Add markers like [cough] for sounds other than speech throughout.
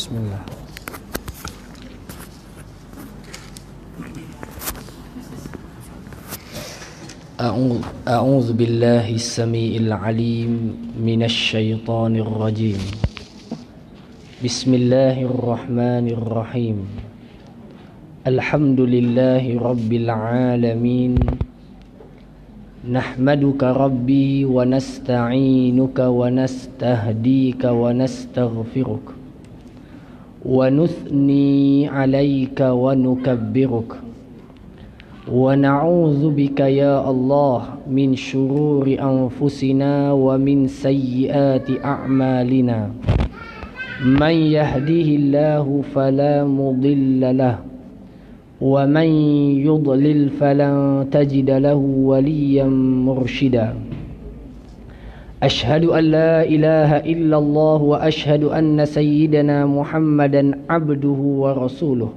بسم الله أعوذ بالله السميع العليم من الشيطان الرجيم بسم الله الرحمن الرحيم الحمد لله رب العالمين نحمدك ربي ونستعينك ونستهديك ونستغفرك ونثني عليك ونكبرك ونعوذ بك يا الله من شرور انفسنا ومن سيئات اعمالنا من يهده الله فلا مضل له ومن يضلل فلن تجد له وليا مرشدا أشهد أن لا إله إلا الله وأشهد أن سيدنا محمدا عبده ورسوله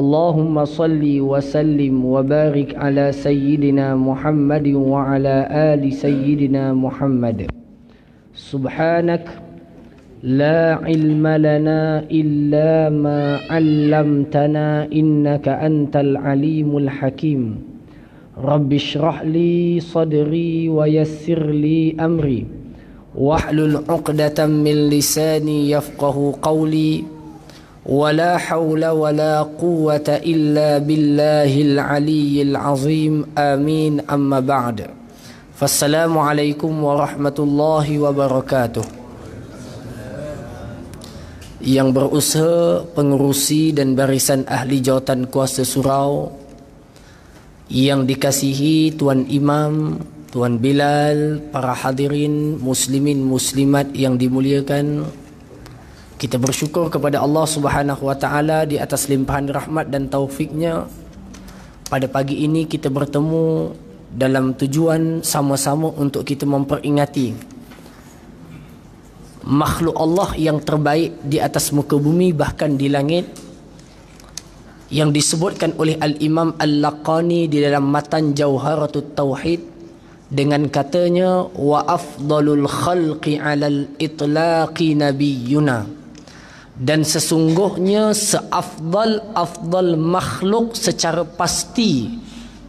اللهم صل وسلم وبارك على سيدنا محمد وعلى آل سيدنا محمد سبحانك لا علم لنا إلا ما علمتنا إنك أنت العليم الحكيم Rabbi syrah li sadri wa yassir li amri Wahlul uqdatan min lisani yafqahu qawli Wa la hawla wa la quwata illa billahi al-aliyyil azim Amin amma ba'd Fassalamualaikum warahmatullahi wabarakatuh Yang berusaha pengurusi dan barisan ahli jawatan kuasa surau yang dikasihi Tuan Imam, Tuan Bilal, para hadirin muslimin muslimat yang dimuliakan. Kita bersyukur kepada Allah Subhanahu wa di atas limpahan rahmat dan taufiknya. Pada pagi ini kita bertemu dalam tujuan sama-sama untuk kita memperingati makhluk Allah yang terbaik di atas muka bumi bahkan di langit yang disebutkan oleh al-Imam Al-Laqani di dalam matan Jauharatul Tauhid dengan katanya wa afdalul khalqi 'alal itlaqi nabiyuna dan sesungguhnya seafdal afdal makhluk secara pasti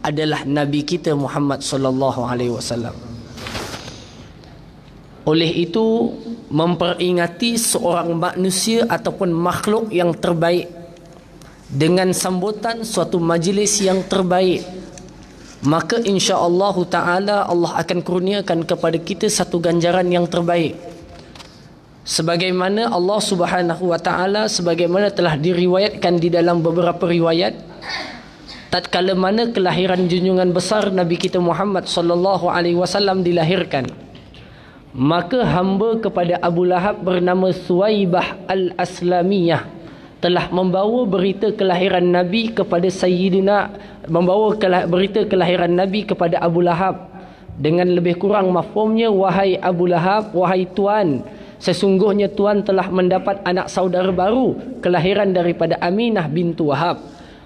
adalah nabi kita Muhammad sallallahu alaihi wasallam oleh itu memperingati seorang manusia ataupun makhluk yang terbaik dengan sambutan suatu majlis yang terbaik maka insya-Allah taala Allah akan kurniakan kepada kita satu ganjaran yang terbaik sebagaimana Allah Subhanahu wa taala sebagaimana telah diriwayatkan di dalam beberapa riwayat tatkala mana kelahiran junjungan besar Nabi kita Muhammad sallallahu alaihi wasallam dilahirkan maka hamba kepada Abu Lahab bernama Suwaibah al-Aslamiyah telah membawa berita kelahiran Nabi kepada Sayyidina membawa berita kelahiran Nabi kepada Abu Lahab dengan lebih kurang mafhumnya wahai Abu Lahab wahai tuan sesungguhnya tuan telah mendapat anak saudara baru kelahiran daripada Aminah bintu Wahab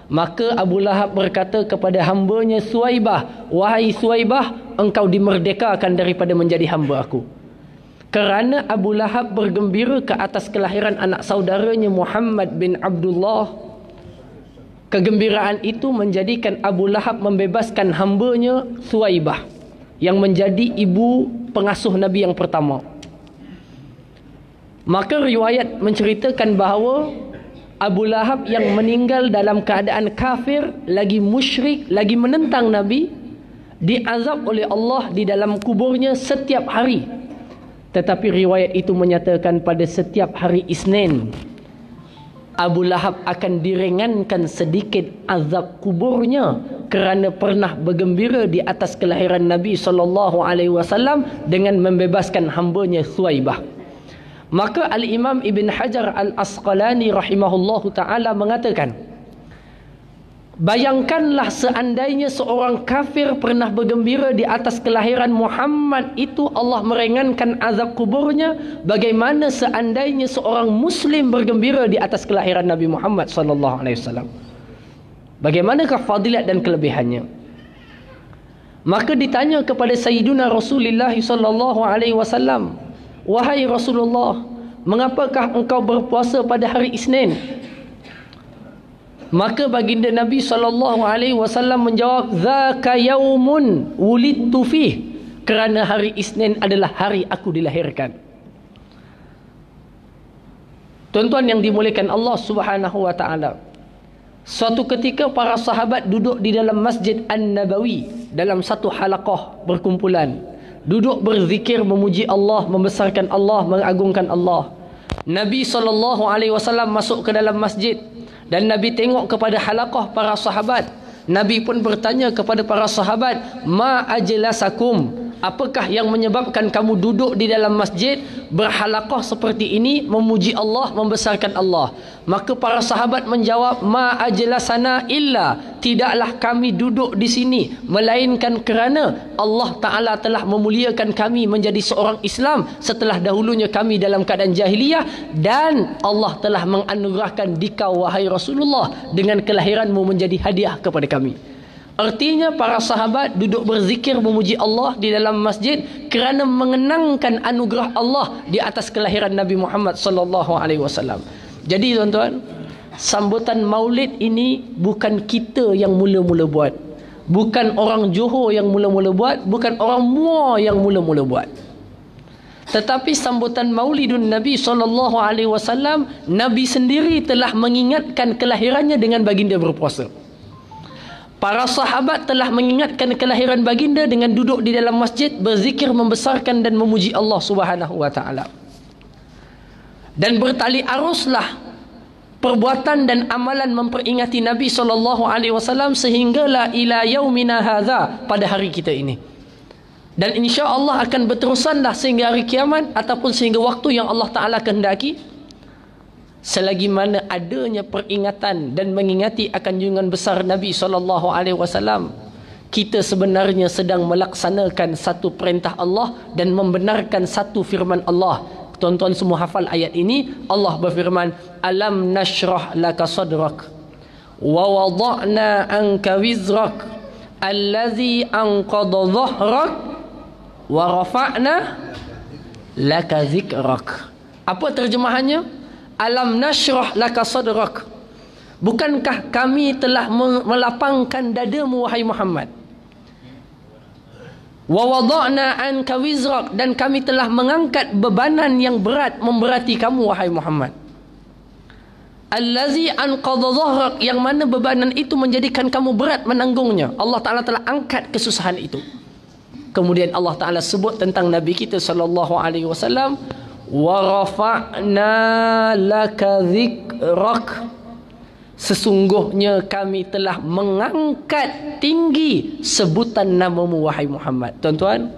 maka Abu Lahab berkata kepada hambanya Suwaibah wahai Suwaibah engkau dimerdekakan daripada menjadi hamba aku kerana Abu Lahab bergembira ke atas kelahiran anak saudaranya Muhammad bin Abdullah kegembiraan itu menjadikan Abu Lahab membebaskan hambanya Suwaibah yang menjadi ibu pengasuh Nabi yang pertama maka riwayat menceritakan bahawa Abu Lahab yang meninggal dalam keadaan kafir lagi musyrik lagi menentang Nabi diazab oleh Allah di dalam kuburnya setiap hari tetapi riwayat itu menyatakan pada setiap hari Isnin Abu Lahab akan direngankan sedikit azab kuburnya kerana pernah bergembira di atas kelahiran Nabi sallallahu alaihi wasallam dengan membebaskan hambanya Suwaibah. Maka Al-Imam Ibn Hajar Al-Asqalani rahimahullahu taala mengatakan, Bayangkanlah seandainya seorang kafir pernah bergembira di atas kelahiran Muhammad itu Allah merengankan azab kuburnya bagaimana seandainya seorang muslim bergembira di atas kelahiran Nabi Muhammad sallallahu alaihi wasallam Bagaimanakah fadilat dan kelebihannya Maka ditanya kepada Sayyidina Rasulullah sallallahu alaihi wasallam wahai Rasulullah mengapakah engkau berpuasa pada hari Isnin Maka baginda Nabi SAW menjawab, Zaka yaumun wulid tufih. Kerana hari Isnin adalah hari aku dilahirkan. Tuan-tuan yang dimuliakan Allah Subhanahu wa taala. Suatu ketika para sahabat duduk di dalam Masjid An-Nabawi dalam satu halaqah berkumpulan, duduk berzikir memuji Allah, membesarkan Allah, mengagungkan Allah. Nabi sallallahu alaihi wasallam masuk ke dalam masjid dan Nabi tengok kepada halakah para sahabat. Nabi pun bertanya kepada para sahabat, "Ma ajlasakum?" apakah yang menyebabkan kamu duduk di dalam masjid berhalaqah seperti ini memuji Allah membesarkan Allah maka para sahabat menjawab ma ajlasana illa tidaklah kami duduk di sini melainkan kerana Allah taala telah memuliakan kami menjadi seorang Islam setelah dahulunya kami dalam keadaan jahiliyah dan Allah telah menganugerahkan dikau wahai Rasulullah dengan kelahiranmu menjadi hadiah kepada kami Artinya para sahabat duduk berzikir memuji Allah di dalam masjid kerana mengenangkan anugerah Allah di atas kelahiran Nabi Muhammad sallallahu alaihi wasallam. Jadi tuan-tuan, sambutan Maulid ini bukan kita yang mula-mula buat. Bukan orang Johor yang mula-mula buat, bukan orang Muar yang mula-mula buat. Tetapi sambutan Maulidun Nabi sallallahu alaihi wasallam, Nabi sendiri telah mengingatkan kelahirannya dengan baginda berpuasa. Para sahabat telah mengingatkan kelahiran baginda dengan duduk di dalam masjid berzikir membesarkan dan memuji Allah Subhanahu wa taala. Dan bertali aruslah perbuatan dan amalan memperingati Nabi sallallahu alaihi wasallam sehinggalah ila yaumina hadza pada hari kita ini. Dan insya-Allah akan berterusanlah sehingga hari kiamat ataupun sehingga waktu yang Allah taala kehendaki selagi mana adanya peringatan dan mengingati akan junjungan besar Nabi sallallahu alaihi wasallam kita sebenarnya sedang melaksanakan satu perintah Allah dan membenarkan satu firman Allah tuan-tuan semua hafal ayat ini Allah berfirman alam nashrah laka sadrak wa wada'na anka wizrak allazi anqadha dhahrak wa rafa'na laka zikrak apa terjemahannya alam nashrah laka sadrak bukankah kami telah melapangkan dadamu wahai Muhammad wa wada'na anka wizrak dan kami telah mengangkat bebanan yang berat memberati kamu wahai Muhammad allazi anqadha dhahrak yang mana bebanan itu menjadikan kamu berat menanggungnya Allah Taala telah angkat kesusahan itu kemudian Allah Taala sebut tentang nabi kita sallallahu alaihi wasallam warafa'na laka dhikrak sesungguhnya kami telah mengangkat tinggi sebutan namamu wahai Muhammad tuan-tuan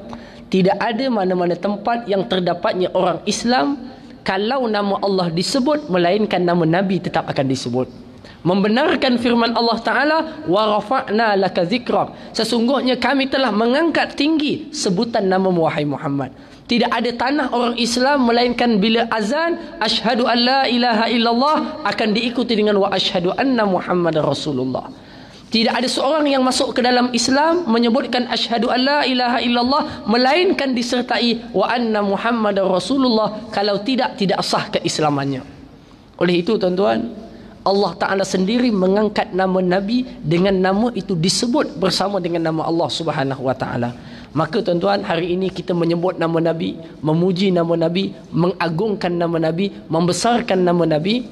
tidak ada mana-mana tempat yang terdapatnya orang Islam kalau nama Allah disebut melainkan nama Nabi tetap akan disebut membenarkan firman Allah Ta'ala wa rafa'na laka zikrak sesungguhnya kami telah mengangkat tinggi sebutan nama Muhammad tidak ada tanah orang Islam melainkan bila azan asyhadu alla ilaha illallah akan diikuti dengan wa asyhadu anna muhammadar rasulullah. Tidak ada seorang yang masuk ke dalam Islam menyebutkan asyhadu alla ilaha illallah melainkan disertai wa anna muhammadar rasulullah kalau tidak tidak sah keislamannya. Oleh itu tuan-tuan, Allah Taala sendiri mengangkat nama nabi dengan nama itu disebut bersama dengan nama Allah Subhanahu wa taala. Maka tuan-tuan hari ini kita menyebut nama Nabi Memuji nama Nabi Mengagungkan nama Nabi Membesarkan nama Nabi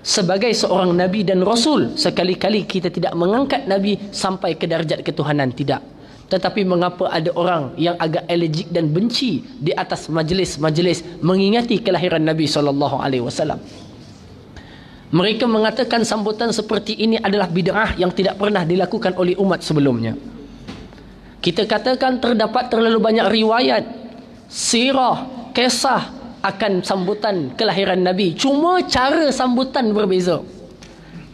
Sebagai seorang Nabi dan Rasul Sekali-kali kita tidak mengangkat Nabi Sampai ke darjat ketuhanan Tidak tetapi mengapa ada orang yang agak elegik dan benci di atas majlis-majlis mengingati kelahiran Nabi sallallahu alaihi wasallam? Mereka mengatakan sambutan seperti ini adalah bid'ah yang tidak pernah dilakukan oleh umat sebelumnya. Kita katakan terdapat terlalu banyak riwayat, sirah, kisah akan sambutan kelahiran Nabi. Cuma cara sambutan berbeza.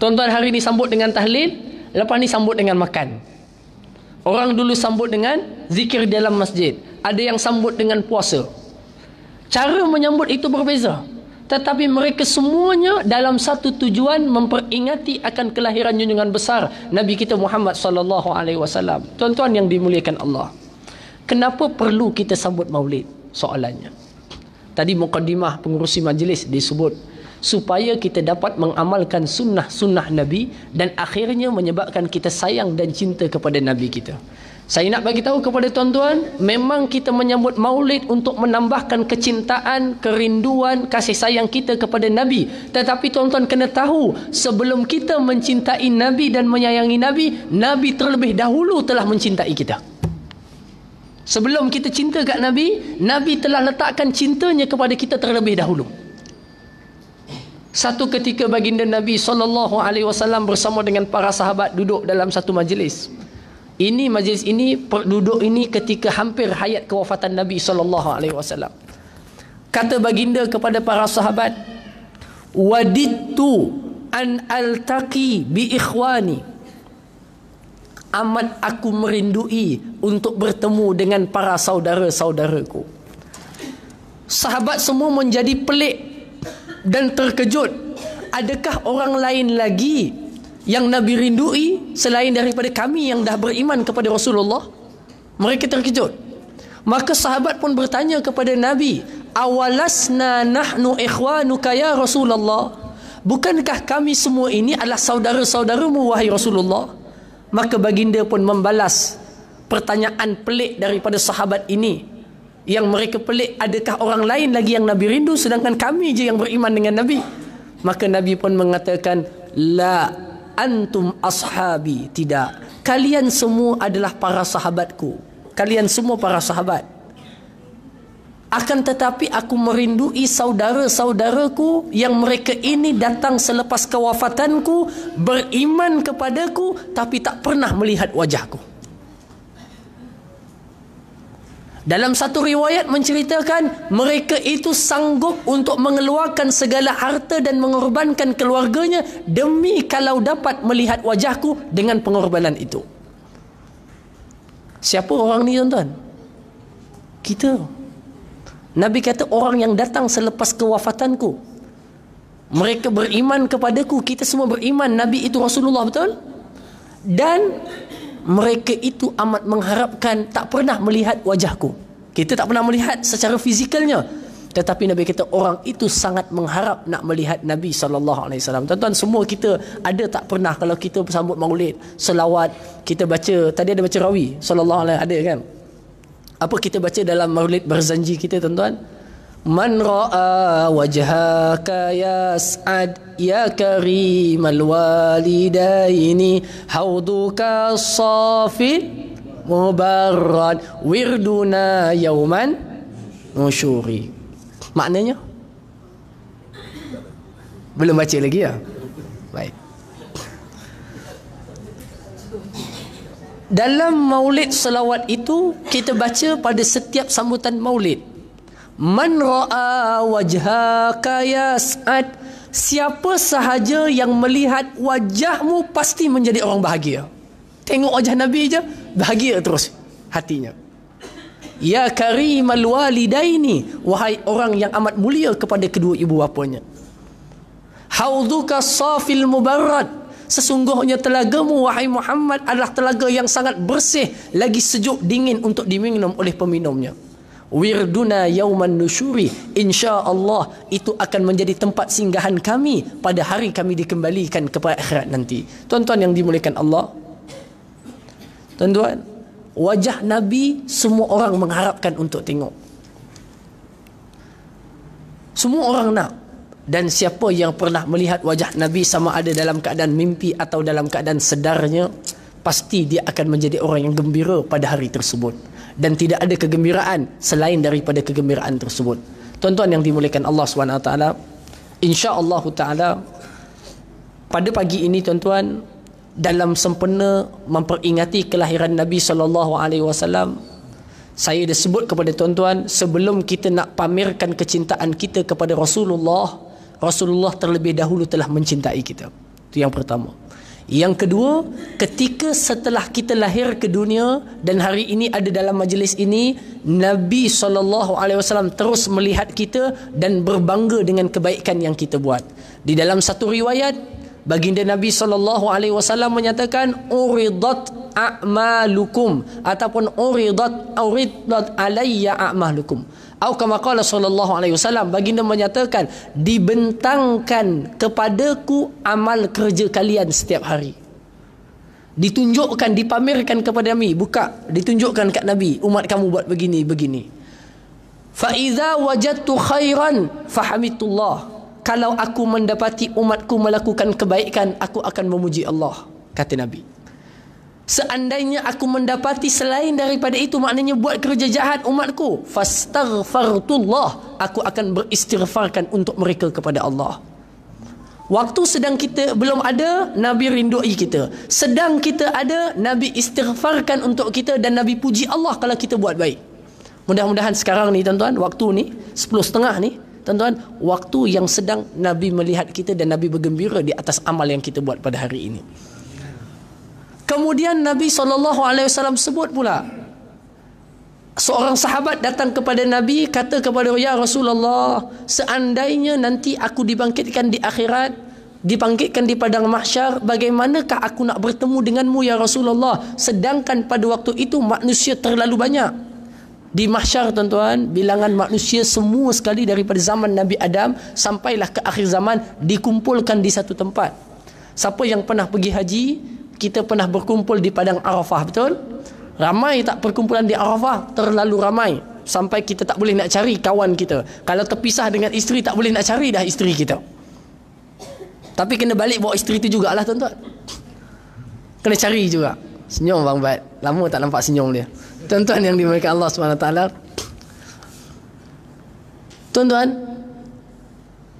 Tuan-tuan hari ini sambut dengan tahlil, lepas ni sambut dengan makan. Orang dulu sambut dengan zikir dalam masjid. Ada yang sambut dengan puasa. Cara menyambut itu berbeza. Berbeza tetapi mereka semuanya dalam satu tujuan memperingati akan kelahiran junjungan besar Nabi kita Muhammad sallallahu alaihi wasallam. Tuan-tuan yang dimuliakan Allah. Kenapa perlu kita sambut Maulid? Soalannya. Tadi mukadimah pengurusi majlis disebut supaya kita dapat mengamalkan sunnah-sunnah Nabi dan akhirnya menyebabkan kita sayang dan cinta kepada Nabi kita. Saya nak bagi tahu kepada tuan-tuan, memang kita menyambut Maulid untuk menambahkan kecintaan, kerinduan, kasih sayang kita kepada Nabi. Tetapi tuan-tuan kena tahu, sebelum kita mencintai Nabi dan menyayangi Nabi, Nabi terlebih dahulu telah mencintai kita. Sebelum kita cinta kepada Nabi, Nabi telah letakkan cintanya kepada kita terlebih dahulu. Satu ketika baginda Nabi sallallahu alaihi wasallam bersama dengan para sahabat duduk dalam satu majlis ini majlis ini duduk ini ketika hampir hayat kewafatan Nabi sallallahu alaihi wasallam. Kata baginda kepada para sahabat, "Wadittu an altaqi bi ikhwani." Amat aku merindui untuk bertemu dengan para saudara-saudaraku. Sahabat semua menjadi pelik dan terkejut. Adakah orang lain lagi yang Nabi rindui selain daripada kami yang dah beriman kepada Rasulullah? Mereka terkejut. Maka sahabat pun bertanya kepada Nabi, "Awalasna nahnu ikhwanuka ya Rasulullah? Bukankah kami semua ini adalah saudara-saudaramu wahai Rasulullah?" Maka baginda pun membalas pertanyaan pelik daripada sahabat ini. Yang mereka pelik, adakah orang lain lagi yang Nabi rindu sedangkan kami je yang beriman dengan Nabi? Maka Nabi pun mengatakan, "La antum ashabi tidak kalian semua adalah para sahabatku kalian semua para sahabat akan tetapi aku merindui saudara-saudaraku yang mereka ini datang selepas kewafatanku beriman kepadaku tapi tak pernah melihat wajahku Dalam satu riwayat menceritakan mereka itu sanggup untuk mengeluarkan segala harta dan mengorbankan keluarganya demi kalau dapat melihat wajahku dengan pengorbanan itu. Siapa orang ni tuan-tuan? Kita. Nabi kata orang yang datang selepas kewafatanku. Mereka beriman kepadaku. Kita semua beriman. Nabi itu Rasulullah betul? Dan mereka itu amat mengharapkan tak pernah melihat wajahku. Kita tak pernah melihat secara fizikalnya. Tetapi Nabi kata orang itu sangat mengharap nak melihat Nabi saw. alaihi Tuan-tuan semua kita ada tak pernah kalau kita bersambut Maulid, selawat, kita baca tadi ada baca rawi saw. ada kan? Apa kita baca dalam Maulid Berzanji kita tuan-tuan? Man ra'a wajhaka ya sa'ad يا كريم الوالدين حوضك الصافي مبرد وردنا يوما نشوري maknanya belum baca lagi ya baik dalam maulid selawat itu kita baca pada setiap sambutan maulid man ra'a wajhaka yas'ad siapa sahaja yang melihat wajahmu pasti menjadi orang bahagia. Tengok wajah Nabi je, bahagia terus hatinya. Ya karimal walidaini, wahai orang yang amat mulia kepada kedua ibu bapanya. Hauduka safil mubarrad, sesungguhnya telagamu wahai Muhammad adalah telaga yang sangat bersih lagi sejuk dingin untuk diminum oleh peminumnya wirduna yauman nusyuri insyaallah itu akan menjadi tempat singgahan kami pada hari kami dikembalikan kepada akhirat nanti tuan-tuan yang dimuliakan Allah tuan-tuan wajah nabi semua orang mengharapkan untuk tengok semua orang nak dan siapa yang pernah melihat wajah nabi sama ada dalam keadaan mimpi atau dalam keadaan sedarnya pasti dia akan menjadi orang yang gembira pada hari tersebut dan tidak ada kegembiraan selain daripada kegembiraan tersebut. Tuan-tuan yang dimuliakan Allah SWT, insyaAllah ta'ala, pada pagi ini tuan-tuan, dalam sempena memperingati kelahiran Nabi SAW, saya dah sebut kepada tuan-tuan, sebelum kita nak pamerkan kecintaan kita kepada Rasulullah, Rasulullah terlebih dahulu telah mencintai kita. Itu yang pertama. Yang kedua, ketika setelah kita lahir ke dunia dan hari ini ada dalam majlis ini, Nabi saw terus melihat kita dan berbangga dengan kebaikan yang kita buat. Di dalam satu riwayat, baginda Nabi saw menyatakan uridat a'malukum ataupun uridat uridat alayya a'malukum. Au kama qala sallallahu alaihi wasallam baginda menyatakan dibentangkan kepadaku amal kerja kalian setiap hari. Ditunjukkan dipamerkan kepada kami, buka, ditunjukkan kat Nabi, umat kamu buat begini begini. Fa iza wajadtu khairan fahamitullah. Kalau aku mendapati umatku melakukan kebaikan, aku akan memuji Allah, kata Nabi. Seandainya aku mendapati selain daripada itu maknanya buat kerja jahat umatku, fastaghfartullah, aku akan beristighfarkan untuk mereka kepada Allah. Waktu sedang kita belum ada, Nabi rindui kita. Sedang kita ada, Nabi istighfarkan untuk kita dan Nabi puji Allah kalau kita buat baik. Mudah-mudahan sekarang ni tuan-tuan, waktu ni, 10.30 ni, tuan-tuan, waktu yang sedang Nabi melihat kita dan Nabi bergembira di atas amal yang kita buat pada hari ini. Kemudian Nabi SAW sebut pula Seorang sahabat datang kepada Nabi Kata kepada Ya Rasulullah Seandainya nanti aku dibangkitkan di akhirat Dibangkitkan di padang mahsyar Bagaimanakah aku nak bertemu denganmu Ya Rasulullah Sedangkan pada waktu itu manusia terlalu banyak di mahsyar tuan-tuan bilangan manusia semua sekali daripada zaman Nabi Adam sampailah ke akhir zaman dikumpulkan di satu tempat siapa yang pernah pergi haji kita pernah berkumpul di padang Arafah betul ramai tak perkumpulan di Arafah terlalu ramai sampai kita tak boleh nak cari kawan kita kalau terpisah dengan isteri tak boleh nak cari dah isteri kita tapi kena balik bawa isteri tu jugalah tuan-tuan kena cari juga senyum bang Bad lama tak nampak senyum dia tuan-tuan yang dimiliki Allah SWT tuan-tuan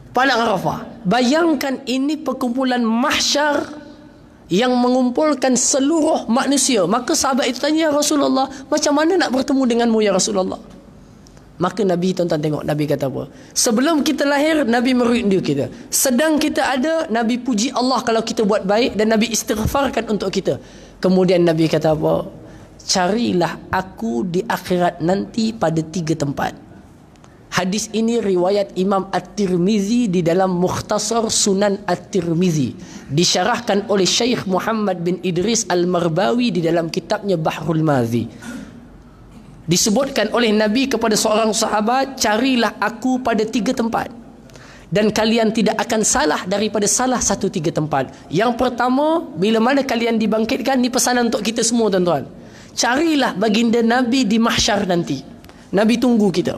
Padang Arafah Bayangkan ini perkumpulan mahsyar yang mengumpulkan seluruh manusia. Maka sahabat itu tanya ya Rasulullah, macam mana nak bertemu denganmu ya Rasulullah? Maka Nabi tuan-tuan tengok, Nabi kata apa? Sebelum kita lahir, Nabi merindu kita. Sedang kita ada, Nabi puji Allah kalau kita buat baik dan Nabi istighfarkan untuk kita. Kemudian Nabi kata apa? Carilah aku di akhirat nanti pada tiga tempat. Hadis ini riwayat Imam At-Tirmizi di dalam Mukhtasar Sunan At-Tirmizi. Disyarahkan oleh Syekh Muhammad bin Idris Al-Marbawi di dalam kitabnya Bahrul Mazi. Disebutkan oleh Nabi kepada seorang sahabat, carilah aku pada tiga tempat. Dan kalian tidak akan salah daripada salah satu tiga tempat. Yang pertama, bila mana kalian dibangkitkan, ini pesanan untuk kita semua tuan-tuan. Carilah baginda Nabi di mahsyar nanti. Nabi tunggu kita.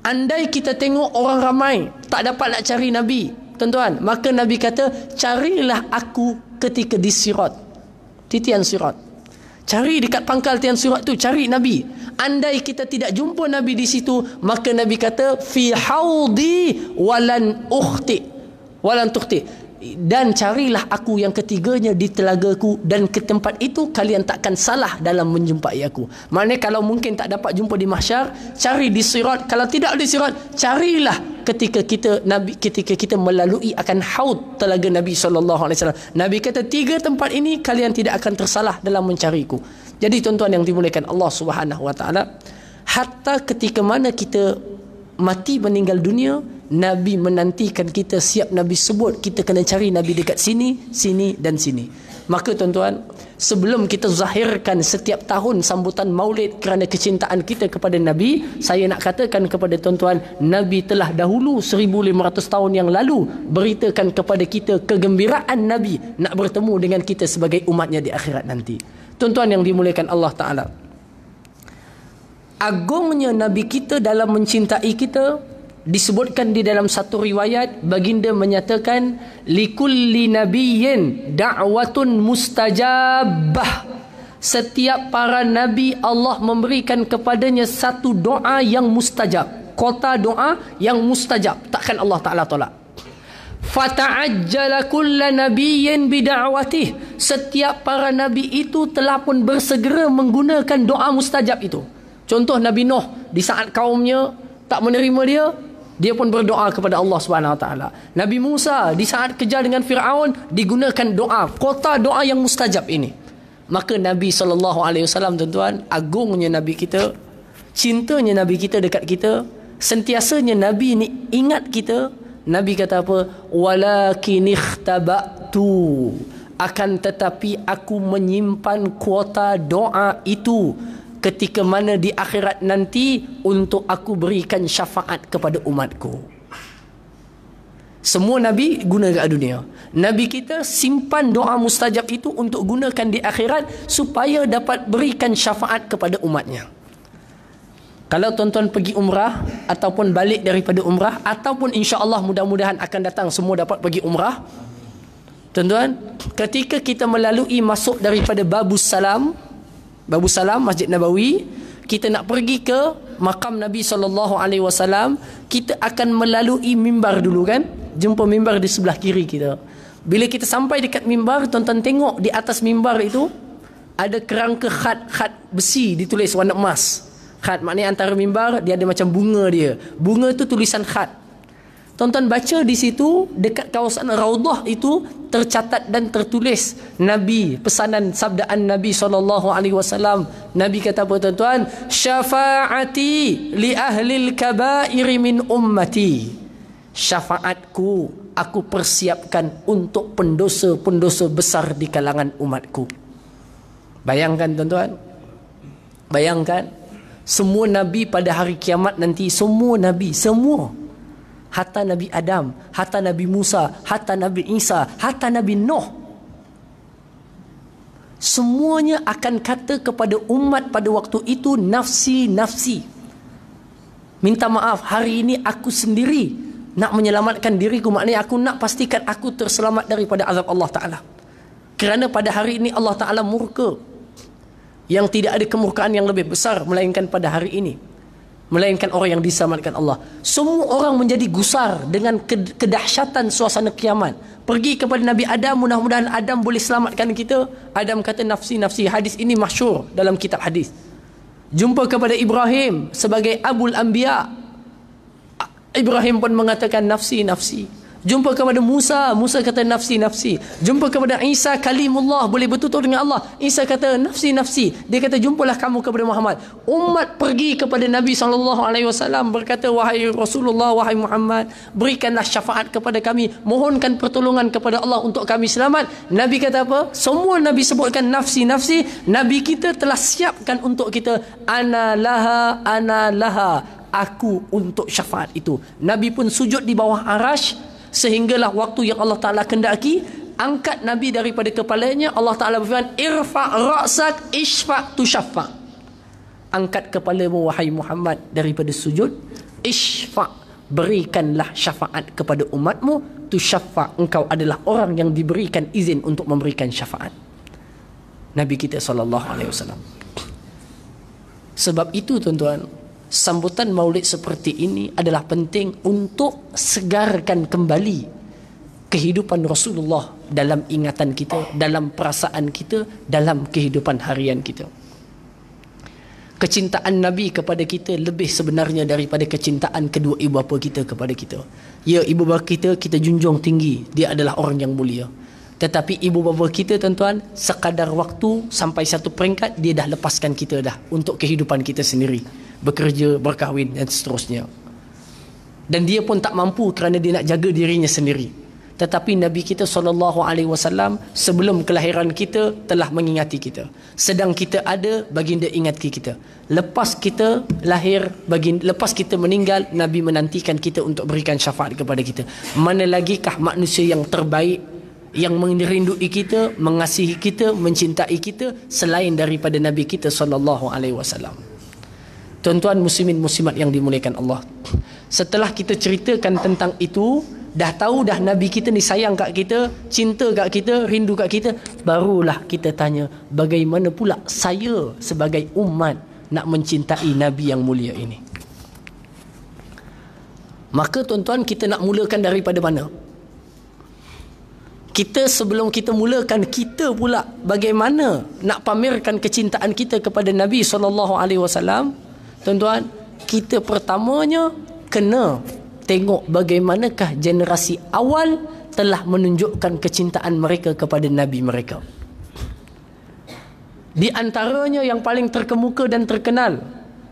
Andai kita tengok orang ramai tak dapat nak cari Nabi. Tuan-tuan, maka Nabi kata, carilah aku ketika di sirat. Di tian sirat. Cari dekat pangkal tian sirat tu, cari Nabi. Andai kita tidak jumpa Nabi di situ, maka Nabi kata, fi haudi walan ukhti. Walan tukhti dan carilah aku yang ketiganya di telagaku dan ke tempat itu kalian takkan salah dalam menjumpai aku. Maknanya kalau mungkin tak dapat jumpa di mahsyar, cari di sirat. Kalau tidak di sirat, carilah ketika kita nabi ketika kita melalui akan haud telaga Nabi sallallahu alaihi wasallam. Nabi kata tiga tempat ini kalian tidak akan tersalah dalam mencariku. Jadi tuan-tuan yang dimuliakan Allah Subhanahu wa taala, hatta ketika mana kita mati meninggal dunia, Nabi menantikan kita siap Nabi sebut kita kena cari Nabi dekat sini, sini dan sini. Maka tuan-tuan, sebelum kita zahirkan setiap tahun sambutan maulid kerana kecintaan kita kepada Nabi, saya nak katakan kepada tuan-tuan, Nabi telah dahulu 1500 tahun yang lalu beritakan kepada kita kegembiraan Nabi nak bertemu dengan kita sebagai umatnya di akhirat nanti. Tuan-tuan yang dimuliakan Allah Ta'ala. Agungnya Nabi kita dalam mencintai kita, disebutkan di dalam satu riwayat baginda menyatakan likulli nabiyyin da'watun mustajabah setiap para nabi Allah memberikan kepadanya satu doa yang mustajab kota doa yang mustajab takkan Allah Taala tolak fata'ajjala kull nabiyyin bidawatih setiap para nabi itu telah pun bersegera menggunakan doa mustajab itu contoh nabi nuh di saat kaumnya tak menerima dia dia pun berdoa kepada Allah Subhanahu Wa Taala. Nabi Musa di saat kejar dengan Firaun digunakan doa, kota doa yang mustajab ini. Maka Nabi sallallahu alaihi wasallam tuan agungnya nabi kita, cintanya nabi kita dekat kita, sentiasanya nabi ini ingat kita. Nabi kata apa? Walakin tu Akan tetapi aku menyimpan kuota doa itu ketika mana di akhirat nanti untuk aku berikan syafaat kepada umatku. Semua Nabi guna dekat dunia. Nabi kita simpan doa mustajab itu untuk gunakan di akhirat supaya dapat berikan syafaat kepada umatnya. Kalau tuan-tuan pergi umrah ataupun balik daripada umrah ataupun insya-Allah mudah-mudahan akan datang semua dapat pergi umrah. Tuan-tuan, ketika kita melalui masuk daripada Babus Salam, Babu Salam Masjid Nabawi kita nak pergi ke makam Nabi saw. kita akan melalui mimbar dulu kan jumpa mimbar di sebelah kiri kita bila kita sampai dekat mimbar tuan-tuan tengok di atas mimbar itu ada kerangka khat-khat besi ditulis warna emas khat maknanya antara mimbar dia ada macam bunga dia bunga tu tulisan khat Tonton baca di situ dekat kawasan Raudhah itu tercatat dan tertulis Nabi pesanan sabdaan Nabi sallallahu alaihi wasallam. Nabi kata apa tuan-tuan? Syafaati li ahli al-kaba'ir min ummati. Syafaatku aku persiapkan untuk pendosa-pendosa besar di kalangan umatku. Bayangkan tuan-tuan. Bayangkan semua nabi pada hari kiamat nanti semua nabi semua hatta Nabi Adam, hatta Nabi Musa, hatta Nabi Isa, hatta Nabi Nuh. Semuanya akan kata kepada umat pada waktu itu nafsi-nafsi. Minta maaf, hari ini aku sendiri nak menyelamatkan diriku. Maknanya aku nak pastikan aku terselamat daripada azab Allah Ta'ala. Kerana pada hari ini Allah Ta'ala murka. Yang tidak ada kemurkaan yang lebih besar melainkan pada hari ini melainkan orang yang diselamatkan Allah. Semua orang menjadi gusar dengan kedahsyatan suasana kiamat. Pergi kepada Nabi Adam, mudah-mudahan Adam boleh selamatkan kita. Adam kata nafsi-nafsi. Hadis ini masyur dalam kitab hadis. Jumpa kepada Ibrahim sebagai Abul Anbiya. Ibrahim pun mengatakan nafsi-nafsi. Jumpa kepada Musa, Musa kata nafsi-nafsi. Jumpa kepada Isa, kalimullah, boleh bertutur dengan Allah. Isa kata nafsi-nafsi. Dia kata jumpalah kamu kepada Muhammad. Umat pergi kepada Nabi SAW berkata, Wahai Rasulullah, Wahai Muhammad, berikanlah syafaat kepada kami. Mohonkan pertolongan kepada Allah untuk kami selamat. Nabi kata apa? Semua Nabi sebutkan nafsi-nafsi. Nabi kita telah siapkan untuk kita. Ana laha, ana laha. Aku untuk syafaat itu. Nabi pun sujud di bawah arash sehinggalah waktu yang Allah Ta'ala kendaki angkat Nabi daripada kepalanya Allah Ta'ala berfirman irfa' ra'sak isfa' tushaffa angkat kepalamu wahai Muhammad daripada sujud isfa' berikanlah syafaat kepada umatmu tushaffa' engkau adalah orang yang diberikan izin untuk memberikan syafaat Nabi kita SAW sebab itu tuan-tuan sambutan maulid seperti ini adalah penting untuk segarkan kembali kehidupan Rasulullah dalam ingatan kita, dalam perasaan kita, dalam kehidupan harian kita. Kecintaan Nabi kepada kita lebih sebenarnya daripada kecintaan kedua ibu bapa kita kepada kita. Ya, ibu bapa kita kita junjung tinggi. Dia adalah orang yang mulia. Tetapi ibu bapa kita tuan-tuan sekadar waktu sampai satu peringkat dia dah lepaskan kita dah untuk kehidupan kita sendiri bekerja, berkahwin dan seterusnya. Dan dia pun tak mampu kerana dia nak jaga dirinya sendiri. Tetapi Nabi kita sallallahu alaihi wasallam sebelum kelahiran kita telah mengingati kita. Sedang kita ada baginda ingatki kita. Lepas kita lahir baginda lepas kita meninggal Nabi menantikan kita untuk berikan syafaat kepada kita. Mana lagikah manusia yang terbaik yang merindui kita, mengasihi kita, mencintai kita selain daripada Nabi kita sallallahu alaihi wasallam. Tuan-tuan muslimin muslimat yang dimuliakan Allah. Setelah kita ceritakan tentang itu, dah tahu dah Nabi kita ni sayang kat kita, cinta kat kita, rindu kat kita, barulah kita tanya bagaimana pula saya sebagai umat nak mencintai Nabi yang mulia ini. Maka tuan-tuan kita nak mulakan daripada mana? Kita sebelum kita mulakan kita pula bagaimana nak pamerkan kecintaan kita kepada Nabi saw tuan-tuan, kita pertamanya kena tengok bagaimanakah generasi awal telah menunjukkan kecintaan mereka kepada Nabi mereka. Di antaranya yang paling terkemuka dan terkenal,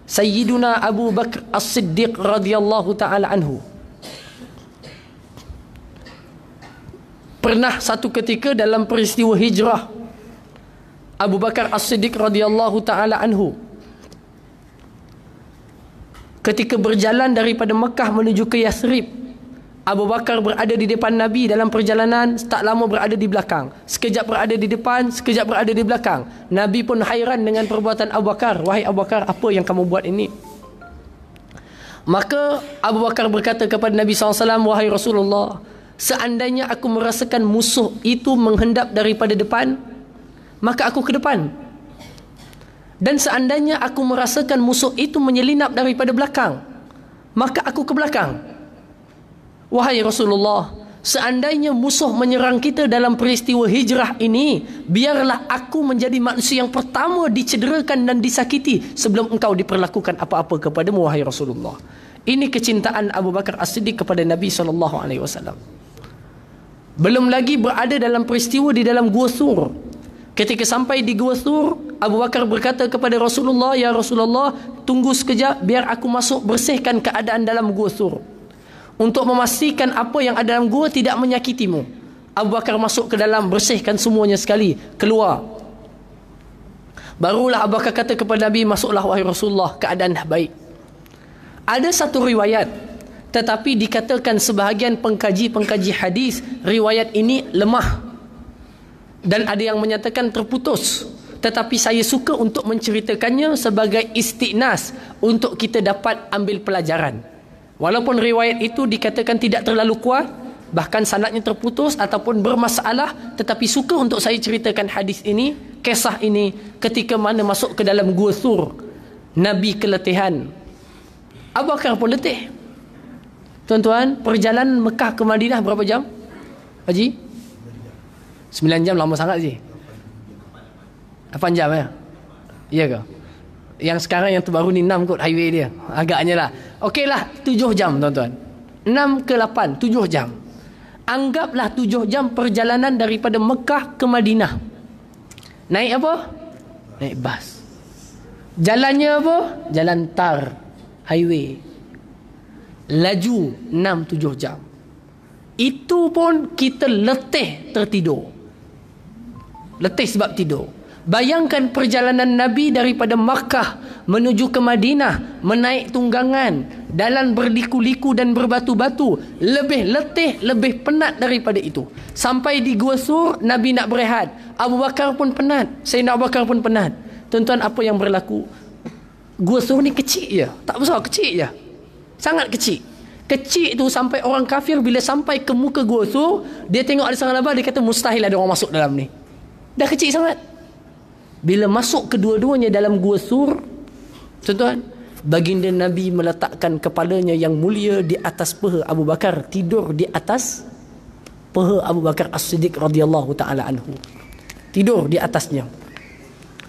Sayyiduna Abu Bakar As-Siddiq radhiyallahu taala anhu. Pernah satu ketika dalam peristiwa hijrah Abu Bakar As-Siddiq radhiyallahu taala anhu ketika berjalan daripada Mekah menuju ke Yasrib Abu Bakar berada di depan Nabi dalam perjalanan tak lama berada di belakang sekejap berada di depan sekejap berada di belakang Nabi pun hairan dengan perbuatan Abu Bakar wahai Abu Bakar apa yang kamu buat ini maka Abu Bakar berkata kepada Nabi SAW wahai Rasulullah seandainya aku merasakan musuh itu menghendap daripada depan maka aku ke depan dan seandainya aku merasakan musuh itu menyelinap daripada belakang, maka aku ke belakang. Wahai Rasulullah, seandainya musuh menyerang kita dalam peristiwa hijrah ini, biarlah aku menjadi manusia yang pertama dicederakan dan disakiti sebelum engkau diperlakukan apa-apa kepadamu, wahai Rasulullah. Ini kecintaan Abu Bakar As-Siddiq kepada Nabi SAW. Belum lagi berada dalam peristiwa di dalam Gua Sur. Ketika sampai di Gua Thur, Abu Bakar berkata kepada Rasulullah, "Ya Rasulullah, tunggu sekejap biar aku masuk bersihkan keadaan dalam Gua Thur untuk memastikan apa yang ada dalam gua tidak menyakitimu." Abu Bakar masuk ke dalam bersihkan semuanya sekali, keluar. Barulah Abu Bakar kata kepada Nabi, "Masuklah wahai Rasulullah, keadaan dah baik." Ada satu riwayat tetapi dikatakan sebahagian pengkaji-pengkaji hadis riwayat ini lemah dan ada yang menyatakan terputus tetapi saya suka untuk menceritakannya sebagai istiqnas untuk kita dapat ambil pelajaran walaupun riwayat itu dikatakan tidak terlalu kuat bahkan sanatnya terputus ataupun bermasalah tetapi suka untuk saya ceritakan hadis ini kisah ini ketika mana masuk ke dalam gua sur nabi keletihan Abu Bakar pun letih Tuan-tuan, perjalanan Mekah ke Madinah berapa jam? Haji, 9 jam lama sangat sih. 8 jam ya. Iya ke? Yang sekarang yang terbaru ni 6 kot highway dia. Agaknya lah. Okey lah. 7 jam tuan-tuan. 6 ke 8. 7 jam. Anggaplah 7 jam perjalanan daripada Mekah ke Madinah. Naik apa? Naik bas. Jalannya apa? Jalan tar. Highway. Laju 6-7 jam. Itu pun kita letih tertidur letih sebab tidur. Bayangkan perjalanan Nabi daripada Makkah menuju ke Madinah, menaik tunggangan, dalam berliku-liku dan berbatu-batu, lebih letih, lebih penat daripada itu. Sampai di Gua Sur, Nabi nak berehat. Abu Bakar pun penat. Sayyidina Abu Bakar pun penat. Tuan-tuan, apa yang berlaku? Gua Sur ni kecil je. Tak besar, kecil je. Sangat kecil. Kecil tu sampai orang kafir bila sampai ke muka Gua Sur, dia tengok ada sangat labah, dia kata mustahil ada orang masuk dalam ni. Dah kecil sangat. Bila masuk kedua-duanya dalam gua sur, tuan-tuan, baginda Nabi meletakkan kepalanya yang mulia di atas peha Abu Bakar, tidur di atas peha Abu Bakar As-Siddiq radhiyallahu taala anhu. Tidur di atasnya.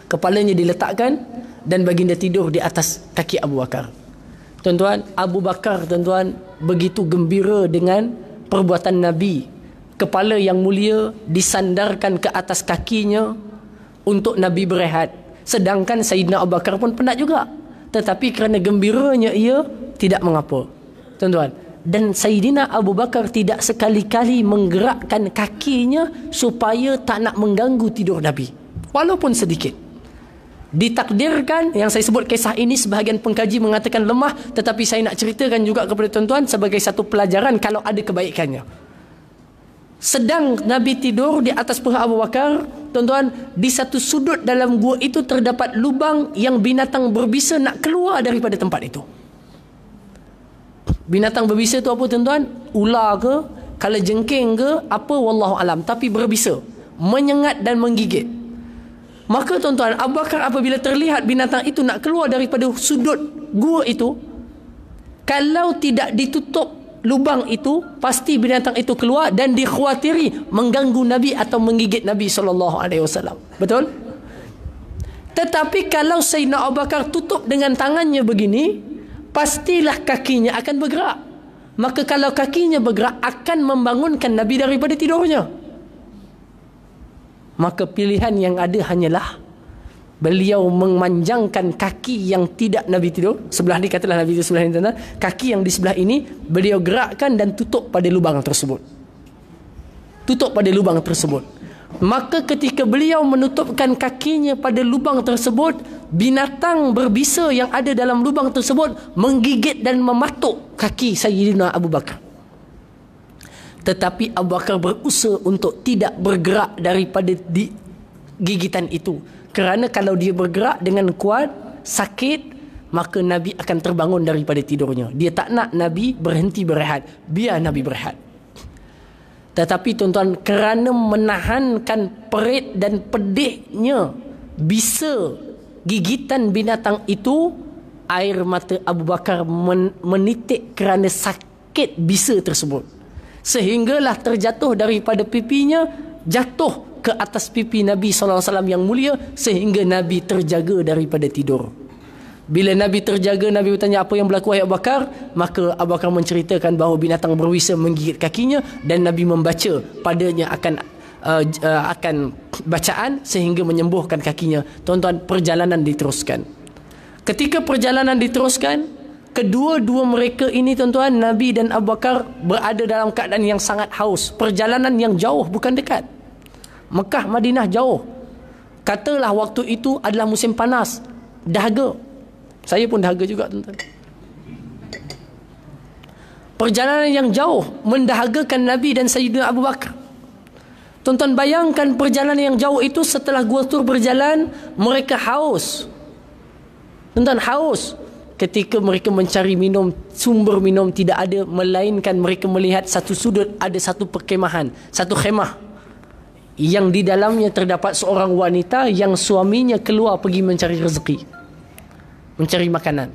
Kepalanya diletakkan dan baginda tidur di atas kaki Abu Bakar. Tuan-tuan, Abu Bakar tuan-tuan begitu gembira dengan perbuatan Nabi kepala yang mulia disandarkan ke atas kakinya untuk Nabi berehat. Sedangkan Sayyidina Abu Bakar pun penat juga. Tetapi kerana gembiranya ia, tidak mengapa. Tuan-tuan. Dan Sayyidina Abu Bakar tidak sekali-kali menggerakkan kakinya supaya tak nak mengganggu tidur Nabi. Walaupun sedikit. Ditakdirkan yang saya sebut kisah ini sebahagian pengkaji mengatakan lemah tetapi saya nak ceritakan juga kepada tuan-tuan sebagai satu pelajaran kalau ada kebaikannya. Sedang Nabi tidur di atas pohon Abu Bakar, tuan-tuan, di satu sudut dalam gua itu terdapat lubang yang binatang berbisa nak keluar daripada tempat itu. Binatang berbisa itu apa tuan-tuan? Ular ke? Kala jengking ke? Apa? Wallahu alam. Tapi berbisa. Menyengat dan menggigit. Maka tuan-tuan, Abu Bakar apabila terlihat binatang itu nak keluar daripada sudut gua itu, kalau tidak ditutup lubang itu pasti binatang itu keluar dan dikhawatiri mengganggu Nabi atau menggigit Nabi sallallahu alaihi wasallam. Betul? Tetapi kalau Sayyidina Abu Bakar tutup dengan tangannya begini, pastilah kakinya akan bergerak. Maka kalau kakinya bergerak akan membangunkan Nabi daripada tidurnya. Maka pilihan yang ada hanyalah beliau memanjangkan kaki yang tidak Nabi tidur sebelah ini katalah Nabi tidur sebelah ini tanda kaki yang di sebelah ini beliau gerakkan dan tutup pada lubang tersebut tutup pada lubang tersebut maka ketika beliau menutupkan kakinya pada lubang tersebut binatang berbisa yang ada dalam lubang tersebut menggigit dan mematuk kaki Sayyidina Abu Bakar tetapi Abu Bakar berusaha untuk tidak bergerak daripada di gigitan itu kerana kalau dia bergerak dengan kuat, sakit, maka Nabi akan terbangun daripada tidurnya. Dia tak nak Nabi berhenti berehat. Biar Nabi berehat. Tetapi tuan-tuan, kerana menahankan perit dan pedihnya bisa gigitan binatang itu, air mata Abu Bakar men- menitik kerana sakit bisa tersebut. Sehinggalah terjatuh daripada pipinya, jatuh ke atas pipi Nabi SAW yang mulia sehingga Nabi terjaga daripada tidur. Bila Nabi terjaga, Nabi bertanya apa yang berlaku ayat bakar, maka Abu Bakar menceritakan bahawa binatang berwisa menggigit kakinya dan Nabi membaca padanya akan uh, uh, akan bacaan sehingga menyembuhkan kakinya. Tuan-tuan, perjalanan diteruskan. Ketika perjalanan diteruskan, kedua-dua mereka ini tuan-tuan, Nabi dan Abu Bakar berada dalam keadaan yang sangat haus. Perjalanan yang jauh bukan dekat. Mekah Madinah jauh katalah waktu itu adalah musim panas dahaga saya pun dahaga juga tuan-tuan perjalanan yang jauh mendahagakan Nabi dan Sayyidina Abu Bakar tuan-tuan bayangkan perjalanan yang jauh itu setelah gua tur berjalan mereka haus tuan-tuan haus ketika mereka mencari minum sumber minum tidak ada melainkan mereka melihat satu sudut ada satu perkemahan satu khemah yang di dalamnya terdapat seorang wanita yang suaminya keluar pergi mencari rezeki mencari makanan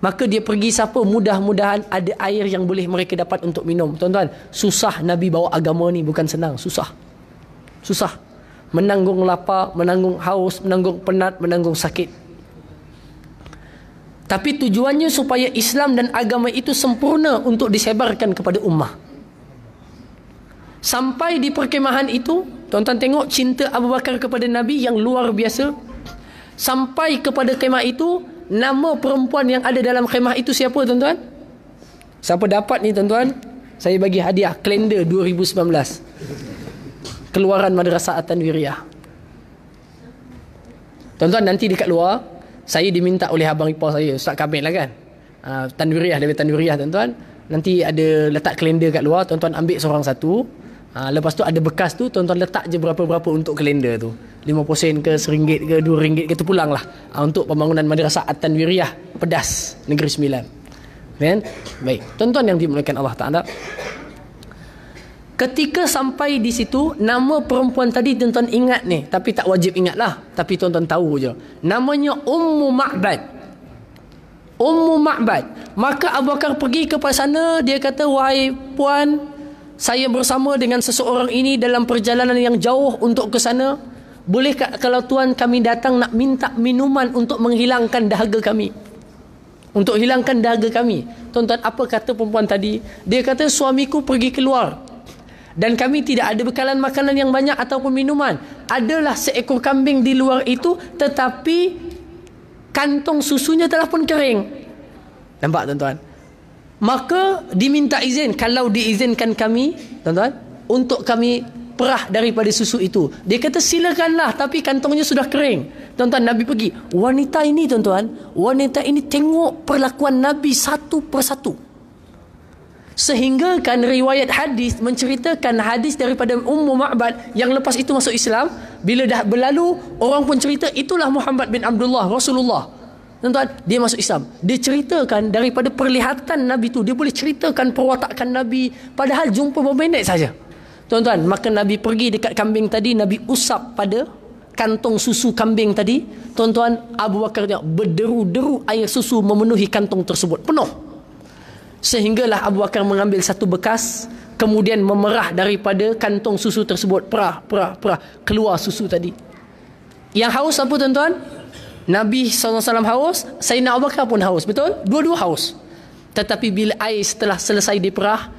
maka dia pergi siapa mudah-mudahan ada air yang boleh mereka dapat untuk minum tuan-tuan susah nabi bawa agama ni bukan senang susah susah menanggung lapar menanggung haus menanggung penat menanggung sakit tapi tujuannya supaya Islam dan agama itu sempurna untuk disebarkan kepada ummah Sampai di perkemahan itu, tuan-tuan tengok cinta Abu Bakar kepada Nabi yang luar biasa. Sampai kepada kemah itu, nama perempuan yang ada dalam kemah itu siapa tuan-tuan? Siapa dapat ni tuan-tuan? Saya bagi hadiah kalender 2019. Keluaran Madrasah At-Tanwiriyah. Tuan-tuan nanti dekat luar, saya diminta oleh abang ipar saya, Ustaz Kamil lah kan? Uh, tanwiriyah, dari Tanwiriah, tuan-tuan. Nanti ada letak kalender kat luar, tuan-tuan ambil seorang satu. Ha, lepas tu ada bekas tu tuan-tuan letak je berapa-berapa untuk kalender tu. 50 sen ke rm ringgit ke RM2 ke tu pulang lah. Ha, untuk pembangunan madrasah At-Tanwiriyah Pedas Negeri Sembilan. Kan? Baik. Tuan-tuan yang dimuliakan Allah Taala. Ketika sampai di situ nama perempuan tadi tuan-tuan ingat ni tapi tak wajib ingat lah, tapi tuan-tuan tahu je. Namanya Ummu Ma'bad. Ummu Ma'bad. Maka Abu Bakar pergi ke pasana dia kata wahai puan saya bersama dengan seseorang ini dalam perjalanan yang jauh untuk ke sana. Bolehkah kalau Tuhan kami datang nak minta minuman untuk menghilangkan dahaga kami? Untuk hilangkan dahaga kami. Tuan-tuan, apa kata perempuan tadi? Dia kata, suamiku pergi keluar. Dan kami tidak ada bekalan makanan yang banyak ataupun minuman. Adalah seekor kambing di luar itu, tetapi kantong susunya telah pun kering. Nampak tuan-tuan? maka diminta izin kalau diizinkan kami tuan-tuan untuk kami perah daripada susu itu dia kata silakanlah tapi kantongnya sudah kering tuan-tuan nabi pergi wanita ini tuan-tuan wanita ini tengok perlakuan nabi satu persatu sehingga kan riwayat hadis menceritakan hadis daripada ummu ma'bad yang lepas itu masuk Islam bila dah berlalu orang pun cerita itulah Muhammad bin Abdullah Rasulullah tuan-tuan, dia masuk Islam. Dia ceritakan daripada perlihatan Nabi tu, dia boleh ceritakan perwatakan Nabi padahal jumpa beberapa minit saja. Tuan-tuan, maka Nabi pergi dekat kambing tadi, Nabi usap pada kantong susu kambing tadi. Tuan-tuan, Abu Bakar tengok berderu-deru air susu memenuhi kantong tersebut. Penuh. Sehinggalah Abu Bakar mengambil satu bekas, kemudian memerah daripada kantong susu tersebut. Perah, perah, perah. Keluar susu tadi. Yang haus apa tuan-tuan? Nabi SAW haus, Sayyidina Abu Bakar pun haus, betul? Dua-dua haus. Tetapi bila air setelah selesai diperah,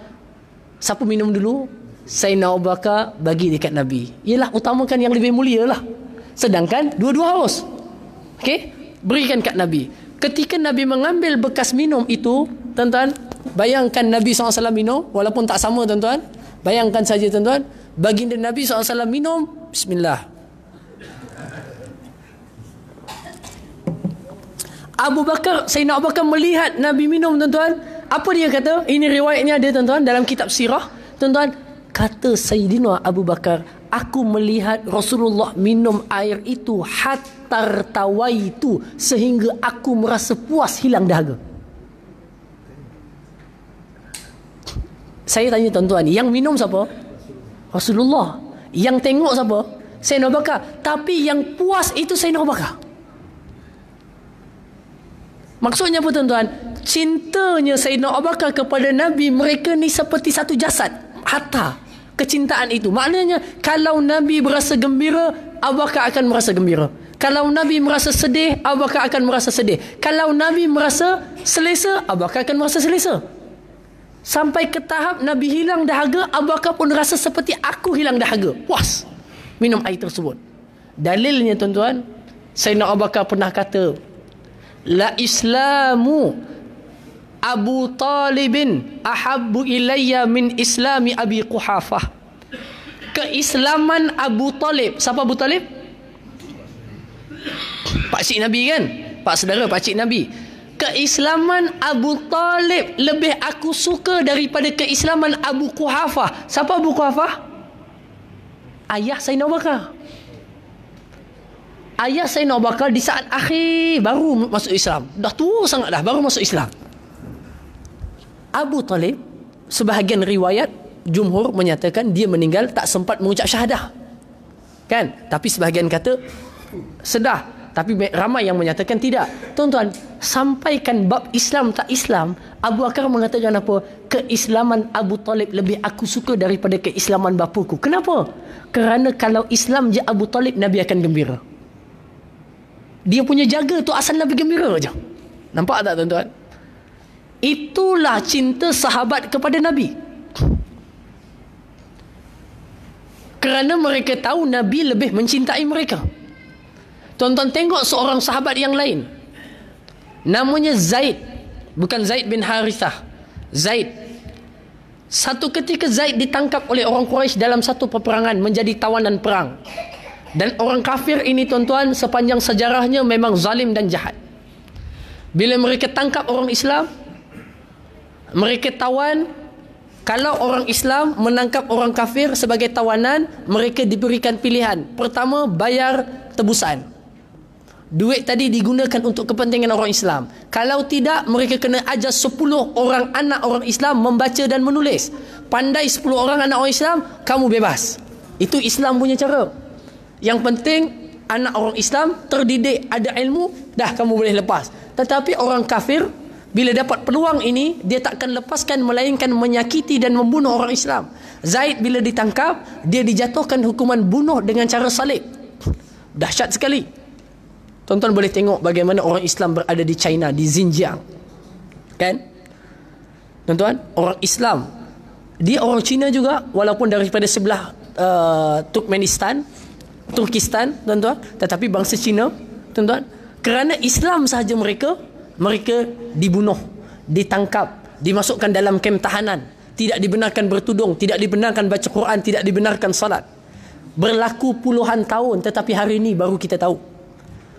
siapa minum dulu? Sayyidina Abu Bakar bagi dekat Nabi. Ialah utamakan yang lebih mulia lah. Sedangkan dua-dua haus. Okey? Berikan kat Nabi. Ketika Nabi mengambil bekas minum itu, tuan-tuan, bayangkan Nabi SAW minum, walaupun tak sama tuan-tuan, bayangkan saja tuan-tuan, baginda Nabi SAW minum, Bismillah, Abu Bakar Sayyidina Abu Bakar melihat Nabi minum tuan-tuan apa dia kata ini riwayatnya dia tuan-tuan dalam kitab sirah tuan-tuan kata Sayyidina Abu Bakar aku melihat Rasulullah minum air itu hatar tawaitu sehingga aku merasa puas hilang dahaga saya tanya tuan-tuan yang minum siapa Rasulullah yang tengok siapa Sayyidina Abu Bakar tapi yang puas itu Sayyidina Abu Bakar Maksudnya apa tuan-tuan? Cintanya Sayyidina Abu Bakar kepada Nabi mereka ni seperti satu jasad. Hatta kecintaan itu. Maknanya kalau Nabi berasa gembira, Abu Bakar akan merasa gembira. Kalau Nabi merasa sedih, Abu Bakar akan merasa sedih. Kalau Nabi merasa selesa, Abu Bakar akan merasa selesa. Sampai ke tahap Nabi hilang dahaga, Abu Bakar pun rasa seperti aku hilang dahaga. Puas. Minum air tersebut. Dalilnya tuan-tuan, Sayyidina Abu Bakar pernah kata, la islamu Abu Talibin Ahabu ilayya min islami Abi Quhafah. Keislaman Abu Talib. Siapa Abu Talib? Pakcik Nabi kan? Pak saudara Pakcik Nabi. Keislaman Abu Talib lebih aku suka daripada keislaman Abu Quhafah. Siapa Abu Quhafah? Ayah Sayyidina Abu Bakar. Ayah saya nak bakal di saat akhir baru masuk Islam. Dah tua sangat dah baru masuk Islam. Abu Talib sebahagian riwayat jumhur menyatakan dia meninggal tak sempat mengucap syahadah. Kan? Tapi sebahagian kata sedah tapi ramai yang menyatakan tidak. Tuan-tuan, sampaikan bab Islam tak Islam, Abu Bakar mengatakan apa? Keislaman Abu Talib lebih aku suka daripada keislaman bapuku. Kenapa? Kerana kalau Islam je Abu Talib, Nabi akan gembira. Dia punya jaga tu asal Nabi gembira je. Nampak tak tuan-tuan? Itulah cinta sahabat kepada Nabi. Kerana mereka tahu Nabi lebih mencintai mereka. Tuan-tuan tengok seorang sahabat yang lain. Namanya Zaid. Bukan Zaid bin Harithah. Zaid. Satu ketika Zaid ditangkap oleh orang Quraisy dalam satu peperangan menjadi tawanan perang. Dan orang kafir ini tuan-tuan sepanjang sejarahnya memang zalim dan jahat. Bila mereka tangkap orang Islam, mereka tawan. Kalau orang Islam menangkap orang kafir sebagai tawanan, mereka diberikan pilihan. Pertama, bayar tebusan. Duit tadi digunakan untuk kepentingan orang Islam. Kalau tidak, mereka kena ajar 10 orang anak orang Islam membaca dan menulis. Pandai 10 orang anak orang Islam, kamu bebas. Itu Islam punya cara. Yang penting anak orang Islam terdidik ada ilmu dah kamu boleh lepas. Tetapi orang kafir bila dapat peluang ini dia takkan lepaskan melainkan menyakiti dan membunuh orang Islam. Zaid bila ditangkap dia dijatuhkan hukuman bunuh dengan cara salib. Dahsyat sekali. Tonton boleh tengok bagaimana orang Islam berada di China di Xinjiang. Kan? Tuan-tuan, orang Islam dia orang Cina juga walaupun daripada sebelah uh, Turkmenistan Turkistan, tuan-tuan, tetapi bangsa Cina, tuan-tuan, kerana Islam sahaja mereka, mereka dibunuh, ditangkap, dimasukkan dalam kem tahanan, tidak dibenarkan bertudung, tidak dibenarkan baca Quran, tidak dibenarkan salat. Berlaku puluhan tahun tetapi hari ini baru kita tahu.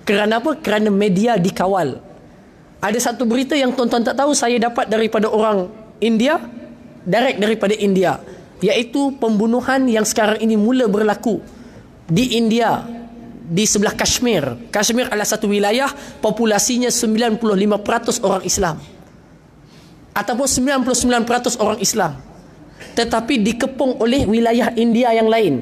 Kerana apa? Kerana media dikawal. Ada satu berita yang tuan-tuan tak tahu saya dapat daripada orang India, direct daripada India, iaitu pembunuhan yang sekarang ini mula berlaku di India di sebelah Kashmir. Kashmir adalah satu wilayah populasinya 95% orang Islam. Ataupun 99% orang Islam. Tetapi dikepung oleh wilayah India yang lain.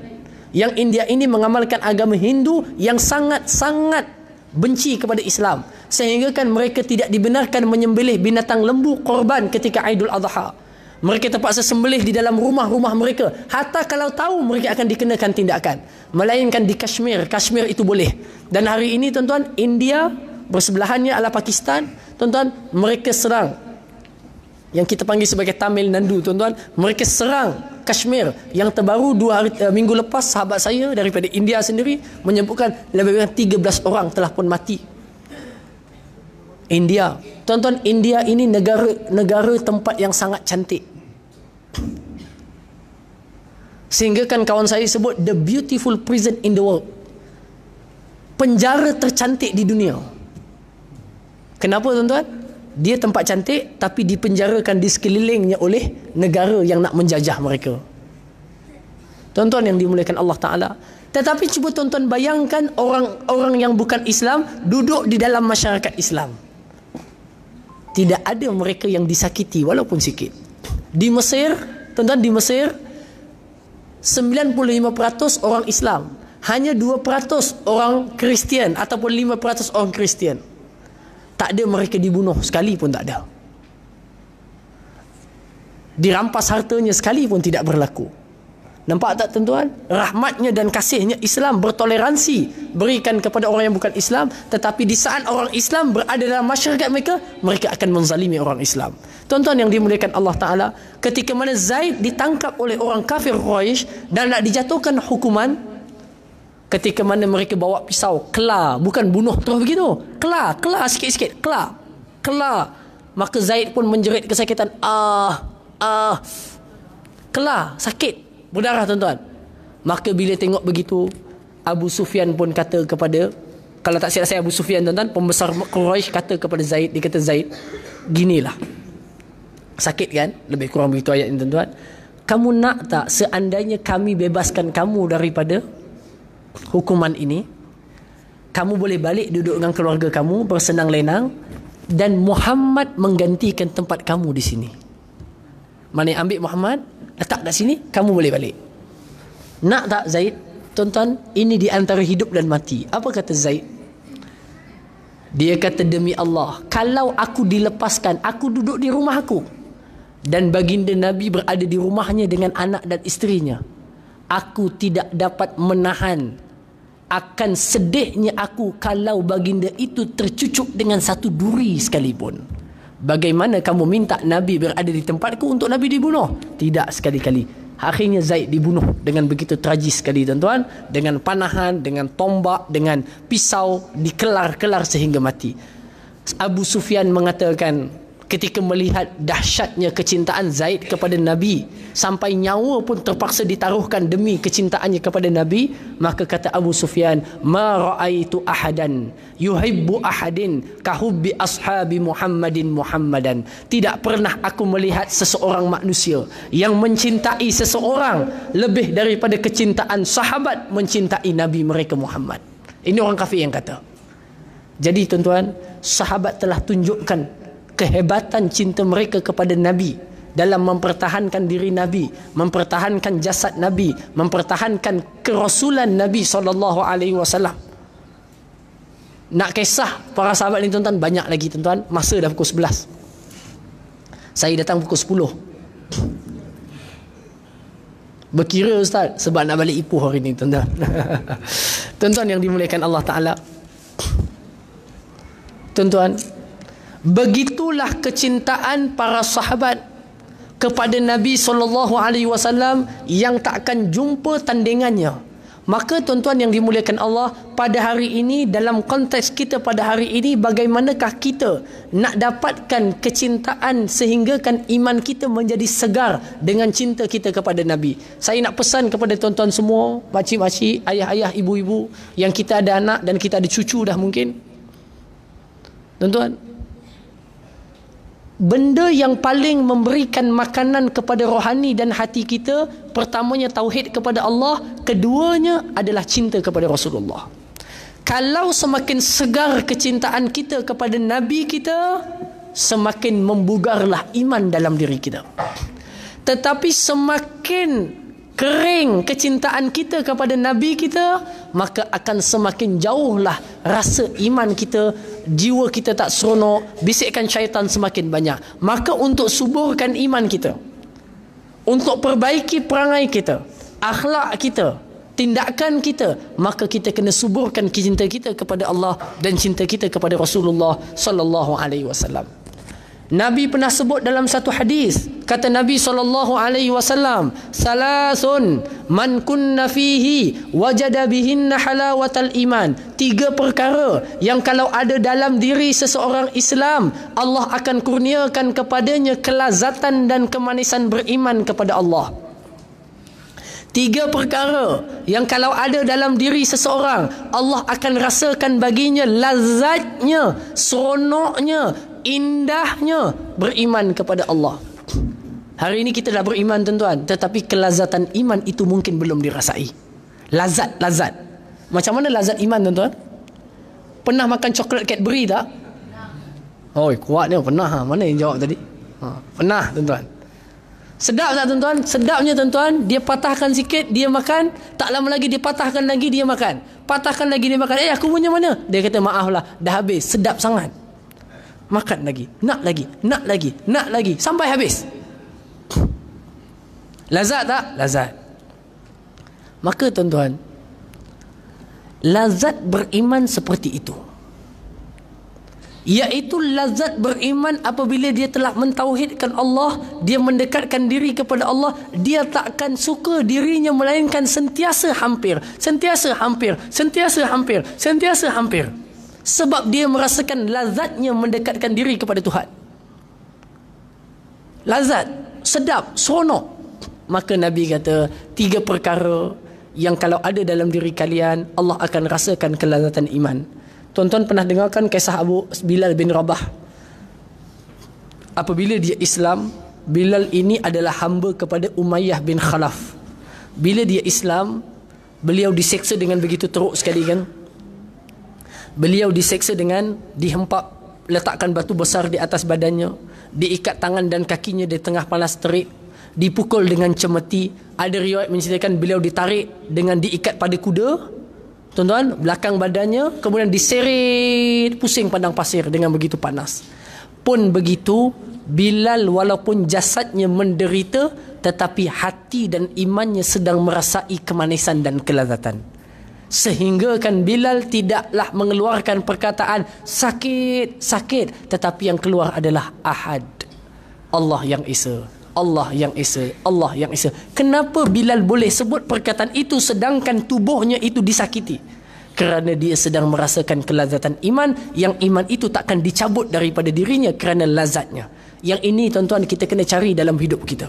Yang India ini mengamalkan agama Hindu yang sangat-sangat benci kepada Islam. Sehingga kan mereka tidak dibenarkan menyembelih binatang lembu korban ketika Aidul Adha. Mereka terpaksa sembelih di dalam rumah-rumah mereka. Hatta kalau tahu mereka akan dikenakan tindakan. Melainkan di Kashmir. Kashmir itu boleh. Dan hari ini tuan-tuan, India bersebelahannya ala Pakistan. Tuan-tuan, mereka serang. Yang kita panggil sebagai Tamil Nandu tuan-tuan. Mereka serang Kashmir. Yang terbaru dua hari, uh, minggu lepas sahabat saya daripada India sendiri menyebutkan lebih kurang 13 orang telah pun mati. India. Tuan-tuan, India ini negara negara tempat yang sangat cantik. Sehingga kan kawan saya sebut the beautiful prison in the world. Penjara tercantik di dunia. Kenapa tuan-tuan? Dia tempat cantik tapi dipenjarakan di sekelilingnya oleh negara yang nak menjajah mereka. Tuan-tuan yang dimuliakan Allah Ta'ala. Tetapi cuba tuan-tuan bayangkan orang-orang yang bukan Islam duduk di dalam masyarakat Islam. Tidak ada mereka yang disakiti walaupun sikit di Mesir, tuan-tuan di Mesir 95% orang Islam, hanya 2% orang Kristian ataupun 5% orang Kristian. Tak ada mereka dibunuh sekali pun tak ada. Dirampas hartanya sekali pun tidak berlaku. Nampak tak tuan-tuan? Rahmatnya dan kasihnya Islam bertoleransi berikan kepada orang yang bukan Islam. Tetapi di saat orang Islam berada dalam masyarakat mereka, mereka akan menzalimi orang Islam. Tuan-tuan yang dimuliakan Allah Ta'ala, ketika mana Zaid ditangkap oleh orang kafir Quraisy dan nak dijatuhkan hukuman, Ketika mana mereka bawa pisau, kelah Bukan bunuh terus begitu. kelah kelah sikit-sikit. kelah kelah Maka Zaid pun menjerit kesakitan. Ah, ah. kelah sakit. Berdarah tuan-tuan Maka bila tengok begitu Abu Sufyan pun kata kepada Kalau tak silap saya Abu Sufyan tuan-tuan Pembesar Quraisy kata kepada Zaid Dia kata Zaid Ginilah Sakit kan Lebih kurang begitu ayat ini tuan-tuan Kamu nak tak Seandainya kami bebaskan kamu daripada Hukuman ini Kamu boleh balik duduk dengan keluarga kamu Bersenang lenang Dan Muhammad menggantikan tempat kamu di sini Mana yang ambil Muhammad Letak kat sini, kamu boleh balik. Nak tak Zaid? Tuan-tuan, ini di antara hidup dan mati. Apa kata Zaid? Dia kata demi Allah, kalau aku dilepaskan, aku duduk di rumah aku. Dan baginda Nabi berada di rumahnya dengan anak dan isterinya. Aku tidak dapat menahan akan sedihnya aku kalau baginda itu tercucuk dengan satu duri sekalipun. Bagaimana kamu minta Nabi berada di tempatku untuk Nabi dibunuh? Tidak sekali-kali. Akhirnya Zaid dibunuh dengan begitu tragis sekali tuan-tuan. Dengan panahan, dengan tombak, dengan pisau dikelar-kelar sehingga mati. Abu Sufyan mengatakan ketika melihat dahsyatnya kecintaan Zaid kepada Nabi sampai nyawa pun terpaksa ditaruhkan demi kecintaannya kepada Nabi maka kata Abu Sufyan ma raaitu ahadan yuhibbu ahadin kahubbi ashabi Muhammadin Muhammadan tidak pernah aku melihat seseorang manusia yang mencintai seseorang lebih daripada kecintaan sahabat mencintai Nabi mereka Muhammad ini orang kafir yang kata jadi tuan-tuan sahabat telah tunjukkan kehebatan cinta mereka kepada Nabi dalam mempertahankan diri Nabi, mempertahankan jasad Nabi, mempertahankan kerasulan Nabi sallallahu alaihi wasallam. Nak kisah para sahabat ni tuan-tuan banyak lagi tuan-tuan, masa dah pukul 11. Saya datang pukul 10. Berkira ustaz sebab nak balik Ipoh hari ni tuan-tuan. [laughs] tuan-tuan yang dimuliakan Allah Taala. Tuan-tuan, begitulah kecintaan para sahabat kepada Nabi sallallahu alaihi wasallam yang takkan jumpa tandingannya. Maka tuan-tuan yang dimuliakan Allah, pada hari ini dalam konteks kita pada hari ini bagaimanakah kita nak dapatkan kecintaan sehinggakan iman kita menjadi segar dengan cinta kita kepada Nabi. Saya nak pesan kepada tuan-tuan semua, makcik-makcik, ayah-ayah, ibu-ibu yang kita ada anak dan kita ada cucu dah mungkin. Tuan-tuan, benda yang paling memberikan makanan kepada rohani dan hati kita pertamanya tauhid kepada Allah keduanya adalah cinta kepada Rasulullah kalau semakin segar kecintaan kita kepada Nabi kita semakin membugarlah iman dalam diri kita tetapi semakin kering kecintaan kita kepada Nabi kita, maka akan semakin jauhlah rasa iman kita, jiwa kita tak seronok, bisikkan syaitan semakin banyak. Maka untuk suburkan iman kita, untuk perbaiki perangai kita, akhlak kita, tindakan kita, maka kita kena suburkan cinta kita kepada Allah dan cinta kita kepada Rasulullah sallallahu alaihi wasallam. Nabi pernah sebut dalam satu hadis kata Nabi sallallahu alaihi wasallam salasun man kunna fihi wajada bihinna halawatal iman tiga perkara yang kalau ada dalam diri seseorang Islam Allah akan kurniakan kepadanya kelazatan dan kemanisan beriman kepada Allah Tiga perkara yang kalau ada dalam diri seseorang Allah akan rasakan baginya lazatnya, seronoknya, indahnya beriman kepada Allah. Hari ini kita dah beriman tuan-tuan, tetapi kelazatan iman itu mungkin belum dirasai. Lazat-lazat. Macam mana lazat iman tuan-tuan? Pernah makan coklat Cadbury tak? Oi, kuat ni pernah ha. Mana yang jawab tadi? Ha, pernah tuan-tuan. Sedap tak tuan-tuan? Sedapnya tuan-tuan, dia patahkan sikit, dia makan, tak lama lagi dia patahkan lagi, dia makan. Patahkan lagi dia makan. Eh, aku punya mana? Dia kata maaflah, dah habis. Sedap sangat makan lagi nak lagi nak lagi nak lagi sampai habis lazat tak lazat maka tuan-tuan lazat beriman seperti itu Iaitu lazat beriman apabila dia telah mentauhidkan Allah Dia mendekatkan diri kepada Allah Dia takkan suka dirinya melainkan sentiasa hampir Sentiasa hampir Sentiasa hampir Sentiasa hampir, sentiasa hampir sebab dia merasakan lazatnya mendekatkan diri kepada Tuhan. Lazat, sedap, seronok. Maka Nabi kata, tiga perkara yang kalau ada dalam diri kalian, Allah akan rasakan kelazatan iman. Tuan-tuan pernah dengarkan kisah Abu Bilal bin Rabah? Apabila dia Islam, Bilal ini adalah hamba kepada Umayyah bin Khalaf. Bila dia Islam, beliau diseksa dengan begitu teruk sekali kan? beliau diseksa dengan dihempap letakkan batu besar di atas badannya diikat tangan dan kakinya di tengah panas terik dipukul dengan cemeti ada riwayat menceritakan beliau ditarik dengan diikat pada kuda tuan-tuan belakang badannya kemudian diseret pusing pandang pasir dengan begitu panas pun begitu Bilal walaupun jasadnya menderita tetapi hati dan imannya sedang merasai kemanisan dan kelazatan sehingga kan Bilal tidaklah mengeluarkan perkataan sakit, sakit. Tetapi yang keluar adalah ahad. Allah yang Isa. Allah yang Isa. Allah yang Isa. Kenapa Bilal boleh sebut perkataan itu sedangkan tubuhnya itu disakiti? Kerana dia sedang merasakan kelazatan iman yang iman itu takkan dicabut daripada dirinya kerana lazatnya. Yang ini tuan-tuan kita kena cari dalam hidup kita.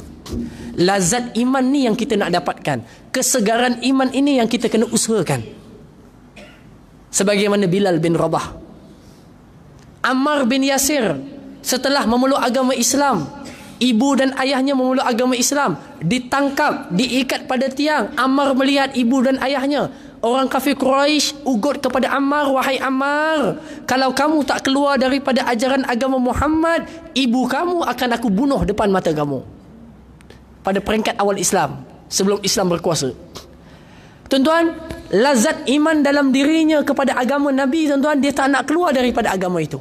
Lazat iman ni yang kita nak dapatkan. Kesegaran iman ini yang kita kena usahakan. Sebagaimana Bilal bin Rabah. Ammar bin Yasir setelah memeluk agama Islam, ibu dan ayahnya memeluk agama Islam, ditangkap, diikat pada tiang. Ammar melihat ibu dan ayahnya, orang kafir Quraisy ugut kepada Ammar, wahai Ammar, kalau kamu tak keluar daripada ajaran agama Muhammad, ibu kamu akan aku bunuh depan mata kamu. Pada peringkat awal Islam, sebelum Islam berkuasa. Tuan-tuan, lazat iman dalam dirinya kepada agama Nabi, tuan-tuan, dia tak nak keluar daripada agama itu.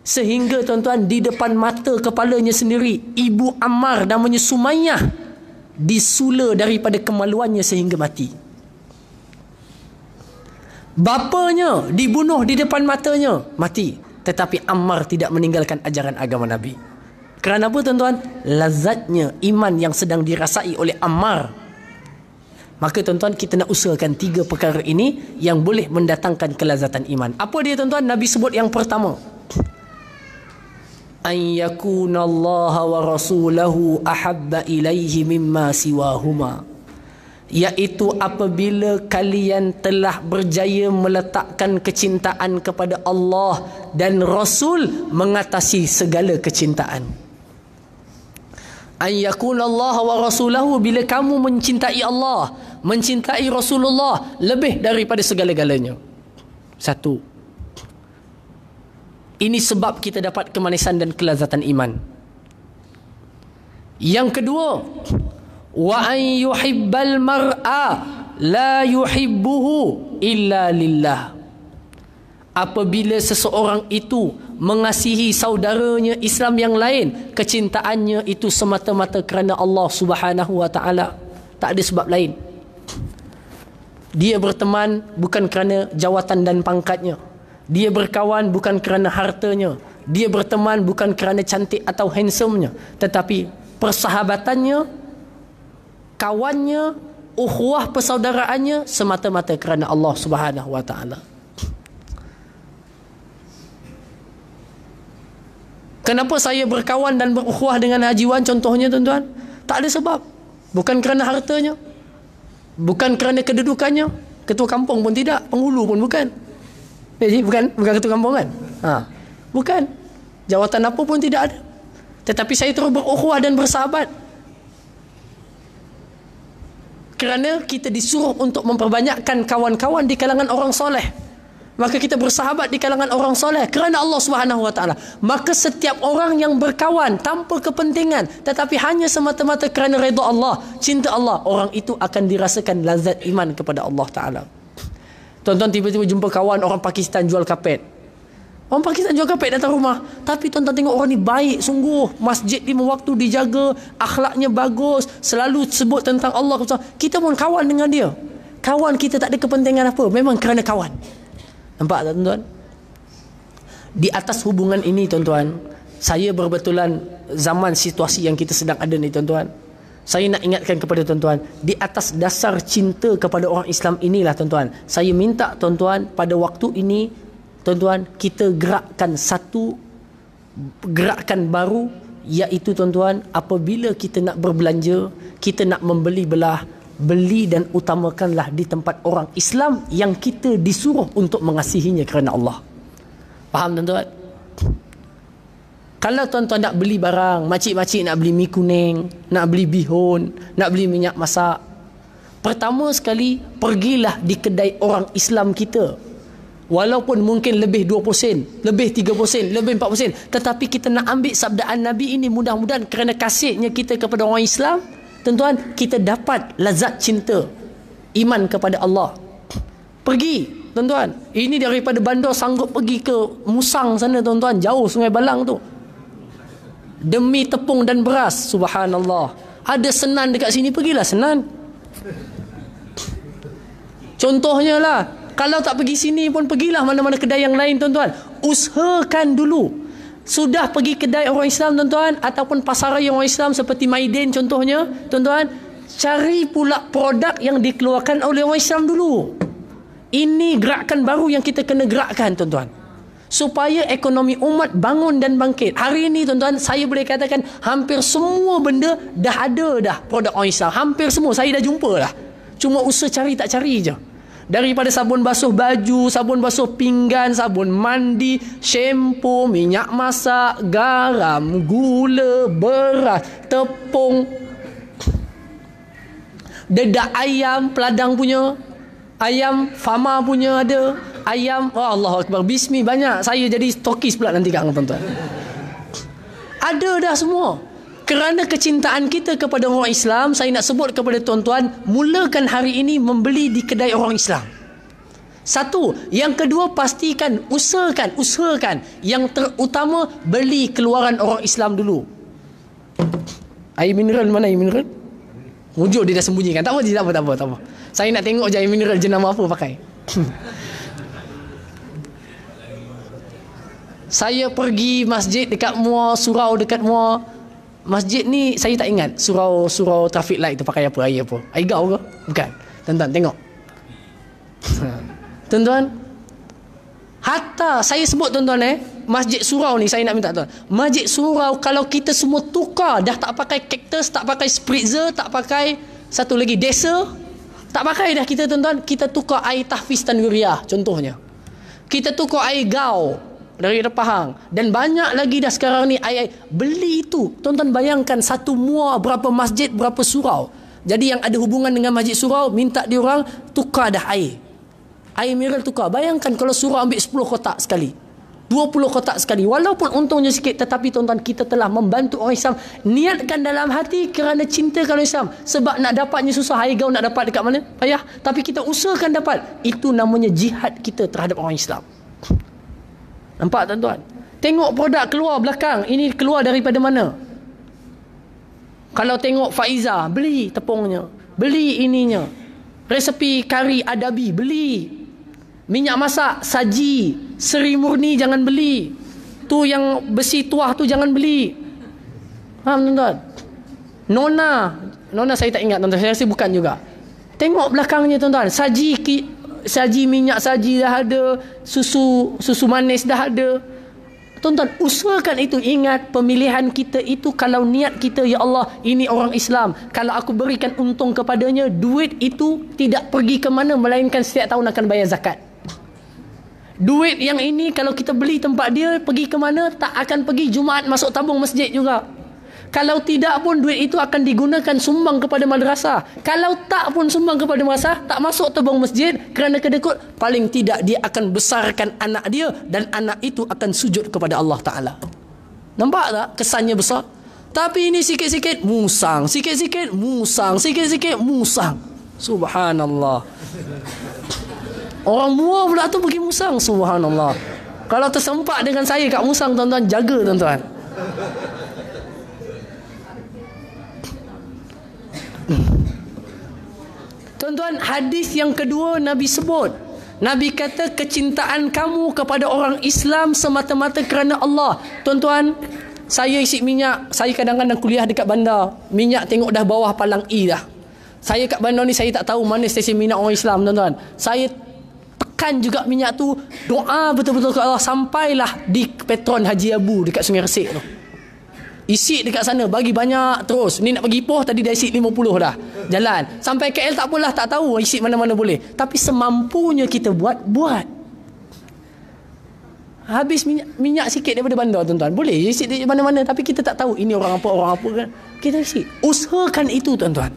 Sehingga tuan-tuan, di depan mata kepalanya sendiri, ibu Ammar namanya Sumayyah disula daripada kemaluannya sehingga mati. Bapanya dibunuh di depan matanya. Mati. Tetapi Ammar tidak meninggalkan ajaran agama Nabi. Kerana apa tuan-tuan? Lazatnya iman yang sedang dirasai oleh Ammar. Maka tuan-tuan kita nak usahakan tiga perkara ini yang boleh mendatangkan kelazatan iman. Apa dia tuan-tuan? Nabi sebut yang pertama. An yakuna Allah wa rasulahu ahabba ilaihi mimma siwahuma. huma iaitu apabila kalian telah berjaya meletakkan kecintaan kepada Allah dan Rasul mengatasi segala kecintaan an yakuna Allah wa rasulahu bila kamu mencintai Allah mencintai Rasulullah lebih daripada segala-galanya satu ini sebab kita dapat kemanisan dan kelazatan iman yang kedua wa an yuhibbal mar'a la yuhibbuhu illa lillah apabila seseorang itu mengasihi saudaranya Islam yang lain kecintaannya itu semata-mata kerana Allah Subhanahu wa taala tak ada sebab lain dia berteman bukan kerana jawatan dan pangkatnya dia berkawan bukan kerana hartanya dia berteman bukan kerana cantik atau handsomenya tetapi persahabatannya kawannya, ukhuwah persaudaraannya semata-mata kerana Allah Subhanahu Wa Taala. Kenapa saya berkawan dan berukhuwah dengan Haji Wan contohnya tuan-tuan? Tak ada sebab. Bukan kerana hartanya. Bukan kerana kedudukannya. Ketua kampung pun tidak, penghulu pun bukan. Jadi eh, bukan bukan ketua kampung kan? Ha. Bukan. Jawatan apa pun tidak ada. Tetapi saya terus berukhuwah dan bersahabat kerana kita disuruh untuk memperbanyakkan kawan-kawan di kalangan orang soleh maka kita bersahabat di kalangan orang soleh kerana Allah Subhanahu wa taala maka setiap orang yang berkawan tanpa kepentingan tetapi hanya semata-mata kerana redha Allah cinta Allah orang itu akan dirasakan lazat iman kepada Allah taala tuan-tuan tiba-tiba jumpa kawan orang Pakistan jual kapet Orang pakai nak jual kapek datang rumah. Tapi tuan-tuan tengok orang ni baik sungguh. Masjid lima waktu dijaga. Akhlaknya bagus. Selalu sebut tentang Allah. Kita pun kawan dengan dia. Kawan kita tak ada kepentingan apa. Memang kerana kawan. Nampak tak tuan-tuan? Di atas hubungan ini tuan-tuan. Saya berbetulan zaman situasi yang kita sedang ada ni tuan-tuan. Saya nak ingatkan kepada tuan-tuan Di atas dasar cinta kepada orang Islam inilah tuan-tuan Saya minta tuan-tuan pada waktu ini tuan-tuan kita gerakkan satu gerakan baru iaitu tuan-tuan apabila kita nak berbelanja kita nak membeli belah beli dan utamakanlah di tempat orang Islam yang kita disuruh untuk mengasihinya kerana Allah faham tuan-tuan kalau tuan-tuan nak beli barang makcik-makcik nak beli mi kuning nak beli bihun nak beli minyak masak pertama sekali pergilah di kedai orang Islam kita Walaupun mungkin lebih 20 sen, lebih 30 sen, lebih 40 sen. Tetapi kita nak ambil sabdaan Nabi ini mudah-mudahan kerana kasihnya kita kepada orang Islam. Tuan-tuan, kita dapat lazat cinta. Iman kepada Allah. Pergi, tuan-tuan. Ini daripada bandar sanggup pergi ke Musang sana, tuan-tuan. Jauh sungai Balang tu. Demi tepung dan beras, subhanallah. Ada senan dekat sini, pergilah senan. Contohnya lah, kalau tak pergi sini pun pergilah mana-mana kedai yang lain tuan-tuan. Usahakan dulu. Sudah pergi kedai orang Islam tuan-tuan ataupun yang orang Islam seperti Maiden contohnya tuan-tuan, cari pula produk yang dikeluarkan oleh orang Islam dulu. Ini gerakan baru yang kita kena gerakkan tuan-tuan. Supaya ekonomi umat bangun dan bangkit. Hari ini tuan-tuan saya boleh katakan hampir semua benda dah ada dah produk orang Islam. Hampir semua saya dah jumpa dah. Cuma usaha cari tak cari je daripada sabun basuh baju, sabun basuh pinggan, sabun mandi, shampo, minyak masak, garam, gula, beras, tepung, dedak ayam, peladang punya, ayam fama punya ada, ayam, oh Allah bismi banyak, saya jadi stokis pula nanti kan tuan-tuan. Ada dah semua. Kerana kecintaan kita kepada orang Islam, saya nak sebut kepada tuan-tuan, mulakan hari ini membeli di kedai orang Islam. Satu, yang kedua pastikan usahakan, usahakan yang terutama beli keluaran orang Islam dulu. Air mineral mana air mineral? Wujud dia dah sembunyikan. Tak apa, tak apa, tak apa, tak apa. Saya nak tengok je air mineral jenama apa pakai. [clears throat] saya pergi masjid dekat Muar, surau dekat Muar, masjid ni saya tak ingat surau surau traffic light tu pakai apa ayah apa ayah ke bukan tuan-tuan tengok [laughs] tuan-tuan hatta saya sebut tuan-tuan eh masjid surau ni saya nak minta tuan masjid surau kalau kita semua tukar dah tak pakai cactus tak pakai spritzer tak pakai satu lagi desa tak pakai dah kita tuan-tuan kita tukar air tahfiz tanwiriah contohnya kita tukar air gau dari Pahang dan banyak lagi dah sekarang ni ayat beli itu Tonton bayangkan satu muar berapa masjid berapa surau jadi yang ada hubungan dengan masjid surau minta diorang tukar dah air air mineral tukar bayangkan kalau surau ambil 10 kotak sekali 20 kotak sekali walaupun untungnya sikit tetapi tuan-tuan kita telah membantu orang Islam niatkan dalam hati kerana cinta kalau Islam sebab nak dapatnya susah air gaul nak dapat dekat mana payah tapi kita usahakan dapat itu namanya jihad kita terhadap orang Islam Nampak tuan-tuan? Tengok produk keluar belakang. Ini keluar daripada mana? Kalau tengok Faiza, beli tepungnya. Beli ininya. Resepi kari adabi, beli. Minyak masak, saji. Seri murni, jangan beli. Tu yang besi tuah tu, jangan beli. Faham tuan-tuan? Nona. Nona saya tak ingat tuan-tuan. Saya rasa bukan juga. Tengok belakangnya tuan-tuan. Saji, saji minyak saji dah ada, susu susu manis dah ada. Tuan-tuan, usahakan itu. Ingat pemilihan kita itu kalau niat kita, Ya Allah, ini orang Islam. Kalau aku berikan untung kepadanya, duit itu tidak pergi ke mana melainkan setiap tahun akan bayar zakat. Duit yang ini kalau kita beli tempat dia, pergi ke mana tak akan pergi Jumaat masuk tabung masjid juga. Kalau tidak pun duit itu akan digunakan sumbang kepada madrasah. Kalau tak pun sumbang kepada madrasah, tak masuk tebang masjid kerana kedekut. Paling tidak dia akan besarkan anak dia dan anak itu akan sujud kepada Allah Ta'ala. Nampak tak kesannya besar? Tapi ini sikit-sikit musang. Sikit-sikit musang. Sikit-sikit musang. Subhanallah. Orang mua pula tu pergi musang. Subhanallah. Kalau tersempat dengan saya kat musang, tuan-tuan, jaga tuan-tuan. Tuan-tuan, hadis yang kedua Nabi sebut. Nabi kata kecintaan kamu kepada orang Islam semata-mata kerana Allah. Tuan-tuan, saya isi minyak. Saya kadang-kadang kuliah dekat bandar. Minyak tengok dah bawah palang I e dah. Saya kat bandar ni saya tak tahu mana stesen minyak orang Islam tuan-tuan. Saya tekan juga minyak tu. Doa betul-betul ke Allah. Sampailah di Petron Haji Abu dekat Sungai Resik tu. Isi dekat sana Bagi banyak terus Ni nak pergi poh Tadi dah isi 50 dah Jalan Sampai KL tak apalah Tak tahu isi mana-mana boleh Tapi semampunya kita buat Buat Habis minyak, minyak sikit daripada bandar tuan-tuan Boleh isi di mana-mana Tapi kita tak tahu Ini orang apa Orang apa kan Kita isi Usahakan itu tuan-tuan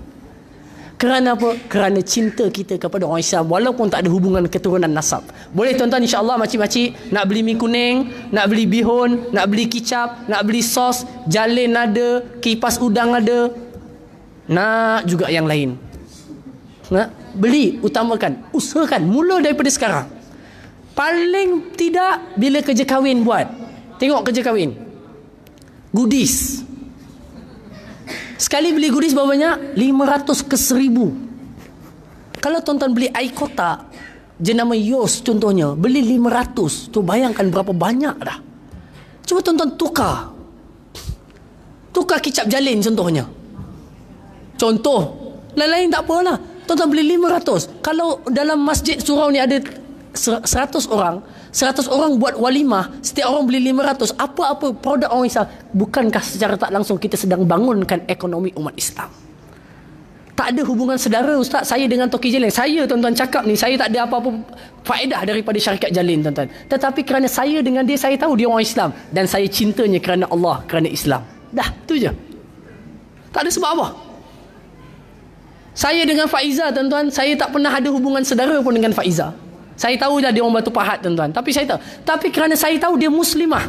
kerana apa? Kerana cinta kita kepada orang Islam walaupun tak ada hubungan keturunan nasab. Boleh tuan-tuan insya-Allah macik-macik nak beli mi kuning, nak beli bihun, nak beli kicap, nak beli sos, jalin ada, kipas udang ada. Nak juga yang lain. Nak beli utamakan, usahakan mula daripada sekarang. Paling tidak bila kerja kahwin buat. Tengok kerja kahwin. Goodies. Sekali beli guris berapa banyak? 500 ke 1000. Kalau tuan-tuan beli air kotak, jenama Yos contohnya, beli 500. Tu bayangkan berapa banyak dah. Cuba tuan-tuan tukar. Tukar kicap jalin contohnya. Contoh. Lain-lain tak apalah. Tuan-tuan beli 500. Kalau dalam masjid surau ni ada 100 orang, Seratus orang buat walimah, setiap orang beli lima ratus apa-apa produk orang Islam, bukankah secara tak langsung kita sedang bangunkan ekonomi umat Islam? Tak ada hubungan sedara Ustaz saya dengan Toki Jalin. Saya tuan-tuan cakap ni, saya tak ada apa-apa faedah daripada syarikat Jalin tuan-tuan. Tetapi kerana saya dengan dia, saya tahu dia orang Islam. Dan saya cintanya kerana Allah, kerana Islam. Dah, tu je. Tak ada sebab apa. Saya dengan Faiza tuan-tuan, saya tak pernah ada hubungan sedara pun dengan Faiza. Saya tahu dah dia orang batu pahat tuan-tuan. Tapi saya tahu. Tapi kerana saya tahu dia muslimah.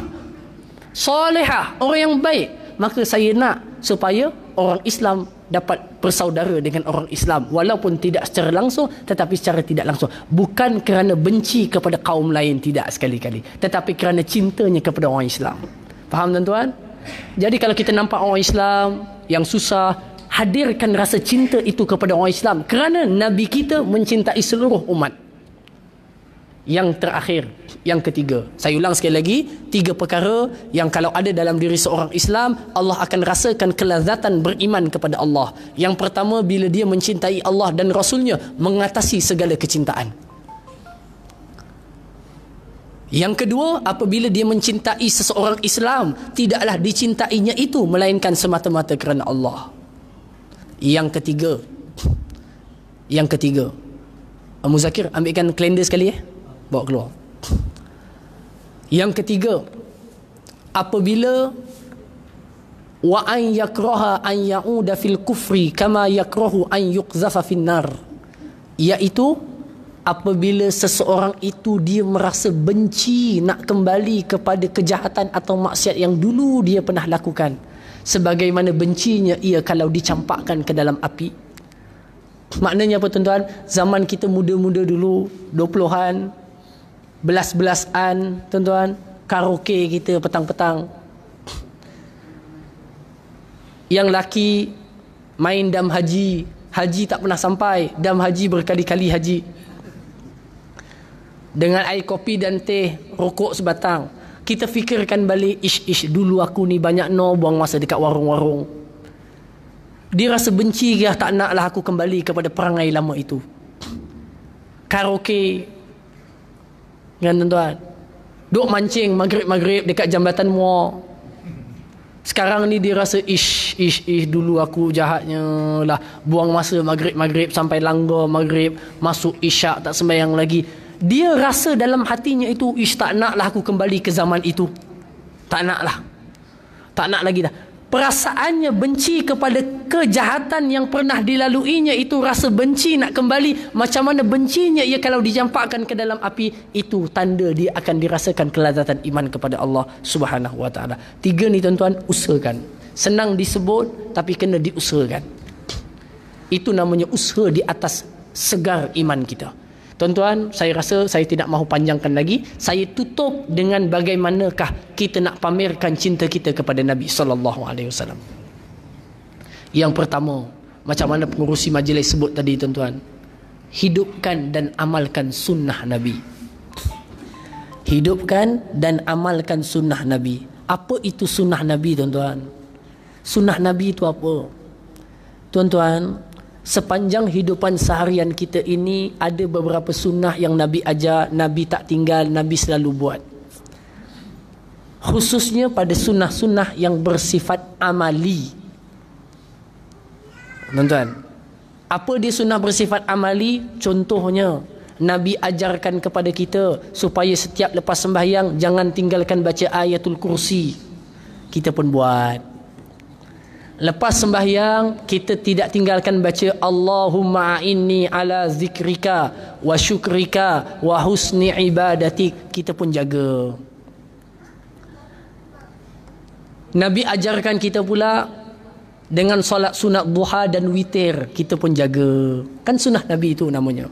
Solehah. Orang yang baik. Maka saya nak supaya orang Islam dapat bersaudara dengan orang Islam. Walaupun tidak secara langsung. Tetapi secara tidak langsung. Bukan kerana benci kepada kaum lain. Tidak sekali-kali. Tetapi kerana cintanya kepada orang Islam. Faham tuan-tuan? Jadi kalau kita nampak orang Islam yang susah hadirkan rasa cinta itu kepada orang Islam kerana nabi kita mencintai seluruh umat yang terakhir, yang ketiga. Saya ulang sekali lagi, tiga perkara yang kalau ada dalam diri seorang Islam, Allah akan rasakan kelazatan beriman kepada Allah. Yang pertama, bila dia mencintai Allah dan Rasulnya, mengatasi segala kecintaan. Yang kedua, apabila dia mencintai seseorang Islam, tidaklah dicintainya itu, melainkan semata-mata kerana Allah. Yang ketiga, yang ketiga, Muzakir, ambilkan kalender sekali ya. Eh? bawa keluar yang ketiga apabila wa an yakraha an yauda fil kufri kama yakrahu an yuqzafa fin nar iaitu apabila seseorang itu dia merasa benci nak kembali kepada kejahatan atau maksiat yang dulu dia pernah lakukan sebagaimana bencinya ia kalau dicampakkan ke dalam api maknanya apa tuan-tuan zaman kita muda-muda dulu 20-an belas-belasan tuan-tuan karaoke kita petang-petang yang laki main dam haji haji tak pernah sampai dam haji berkali-kali haji dengan air kopi dan teh rokok sebatang kita fikirkan balik ish ish dulu aku ni banyak no buang masa dekat warung-warung dia rasa benci dia tak naklah aku kembali kepada perangai lama itu karaoke Kan tuan-tuan Duk mancing maghrib-maghrib dekat jambatan muar sekarang ni dia rasa ish ish ish dulu aku jahatnya lah buang masa maghrib maghrib sampai langgar maghrib masuk isyak tak sembahyang lagi dia rasa dalam hatinya itu ish tak nak lah aku kembali ke zaman itu tak nak lah tak nak lagi dah perasaannya benci kepada kejahatan yang pernah dilaluinya itu rasa benci nak kembali macam mana bencinya ia kalau dijampakkan ke dalam api itu tanda dia akan dirasakan kelazatan iman kepada Allah Subhanahu wa taala. Tiga ni tuan-tuan usahakan. Senang disebut tapi kena diusahakan. Itu namanya usaha di atas segar iman kita. Tuan-tuan, saya rasa saya tidak mahu panjangkan lagi. Saya tutup dengan bagaimanakah kita nak pamerkan cinta kita kepada Nabi sallallahu alaihi wasallam. Yang pertama, macam mana pengurusi majlis sebut tadi tuan-tuan. Hidupkan dan amalkan sunnah Nabi. Hidupkan dan amalkan sunnah Nabi. Apa itu sunnah Nabi tuan-tuan? Sunnah Nabi itu apa? Tuan-tuan, sepanjang hidupan seharian kita ini ada beberapa sunnah yang Nabi ajar, Nabi tak tinggal, Nabi selalu buat. Khususnya pada sunnah-sunnah yang bersifat amali. Tuan-tuan, apa dia sunnah bersifat amali? Contohnya, Nabi ajarkan kepada kita supaya setiap lepas sembahyang jangan tinggalkan baca ayatul kursi. Kita pun buat lepas sembahyang kita tidak tinggalkan baca Allahumma inni ala zikrika wa syukrika wa husni ibadati kita pun jaga Nabi ajarkan kita pula dengan solat sunat duha dan witir kita pun jaga kan sunnah Nabi itu namanya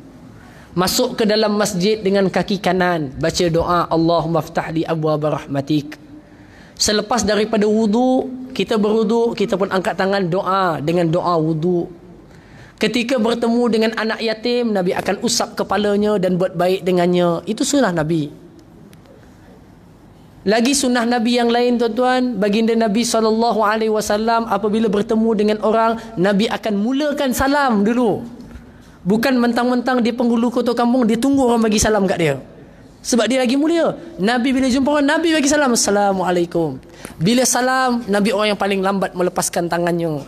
masuk ke dalam masjid dengan kaki kanan baca doa Allahumma ftahli abwa barahmatika Selepas daripada wudu, kita berwudu, kita pun angkat tangan doa dengan doa wudu. Ketika bertemu dengan anak yatim, Nabi akan usap kepalanya dan buat baik dengannya. Itu sunnah Nabi. Lagi sunnah Nabi yang lain tuan-tuan, baginda Nabi saw. apabila bertemu dengan orang, Nabi akan mulakan salam dulu. Bukan mentang-mentang dia penghulu kota kampung, dia tunggu orang bagi salam kat dia. Sebab dia lagi mulia. Nabi bila jumpa orang, Nabi bagi salam. Assalamualaikum. Bila salam, Nabi orang yang paling lambat melepaskan tangannya.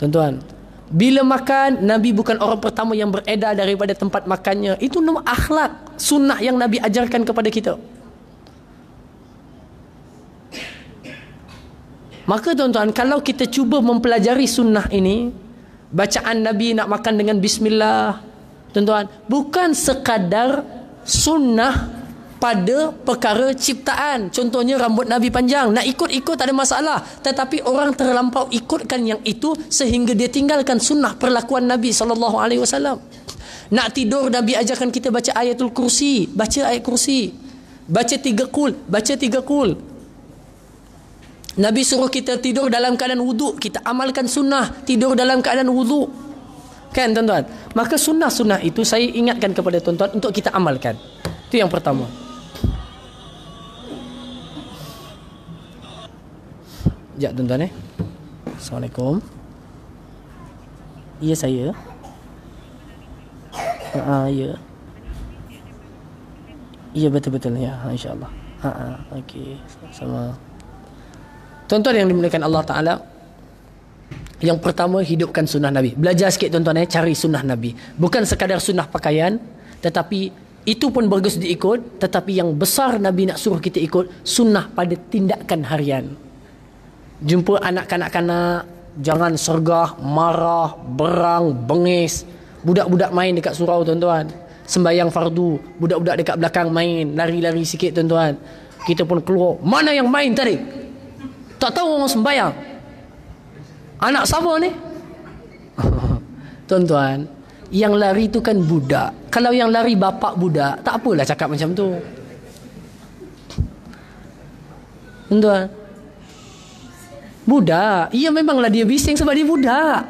Tuan-tuan. Bila makan, Nabi bukan orang pertama yang beredar daripada tempat makannya. Itu nama akhlak sunnah yang Nabi ajarkan kepada kita. Maka tuan-tuan, kalau kita cuba mempelajari sunnah ini, bacaan Nabi nak makan dengan bismillah, Tuan-tuan, bukan sekadar sunnah pada perkara ciptaan. Contohnya rambut Nabi panjang. Nak ikut-ikut tak ada masalah. Tetapi orang terlampau ikutkan yang itu sehingga dia tinggalkan sunnah perlakuan Nabi SAW. Nak tidur Nabi ajarkan kita baca ayatul kursi. Baca ayat kursi. Baca tiga kul. Baca tiga kul. Nabi suruh kita tidur dalam keadaan wuduk. Kita amalkan sunnah tidur dalam keadaan wuduk. Kan tuan-tuan? Maka sunnah-sunnah itu saya ingatkan kepada tuan-tuan untuk kita amalkan. Itu yang pertama. Sekejap tuan-tuan eh. Assalamualaikum. Ya saya. Ha uh, ya. Ya betul-betul ya ha, insya-Allah. Ha uh, okey. Sama. Tuan-tuan yang dimuliakan Allah Taala, yang pertama hidupkan sunnah Nabi. Belajar sikit tuan-tuan eh cari sunnah Nabi. Bukan sekadar sunnah pakaian tetapi itu pun bagus diikut tetapi yang besar Nabi nak suruh kita ikut sunnah pada tindakan harian. Jumpa anak kanak-kanak jangan sergah, marah, berang, bengis. Budak-budak main dekat surau tuan-tuan. Sembayang fardu, budak-budak dekat belakang main, lari-lari sikit tuan-tuan. Kita pun keluar, mana yang main tadi? Tak tahu orang sembayang. Anak siapa ni? [laughs] Tuan-tuan, yang lari tu kan budak. Kalau yang lari bapak budak, tak apalah cakap macam tu. Tuan-tuan, budak. Ya memanglah dia bising sebab dia budak.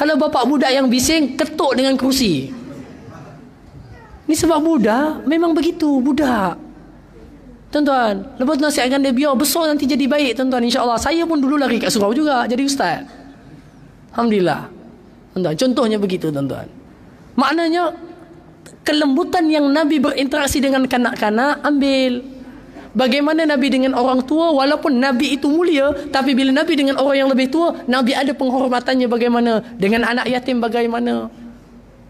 Kalau bapak budak yang bising, ketuk dengan kerusi. Ini sebab budak, memang begitu, budak. Tuan-tuan, lepas tu nasihatkan dia biar besar nanti jadi baik tuan-tuan insyaAllah. Saya pun dulu lari kat surau juga jadi ustaz. Alhamdulillah. Tuan-tuan, contohnya begitu tuan-tuan. Maknanya, kelembutan yang Nabi berinteraksi dengan kanak-kanak, ambil. Bagaimana Nabi dengan orang tua, walaupun Nabi itu mulia, tapi bila Nabi dengan orang yang lebih tua, Nabi ada penghormatannya bagaimana. Dengan anak yatim bagaimana. Bagaimana.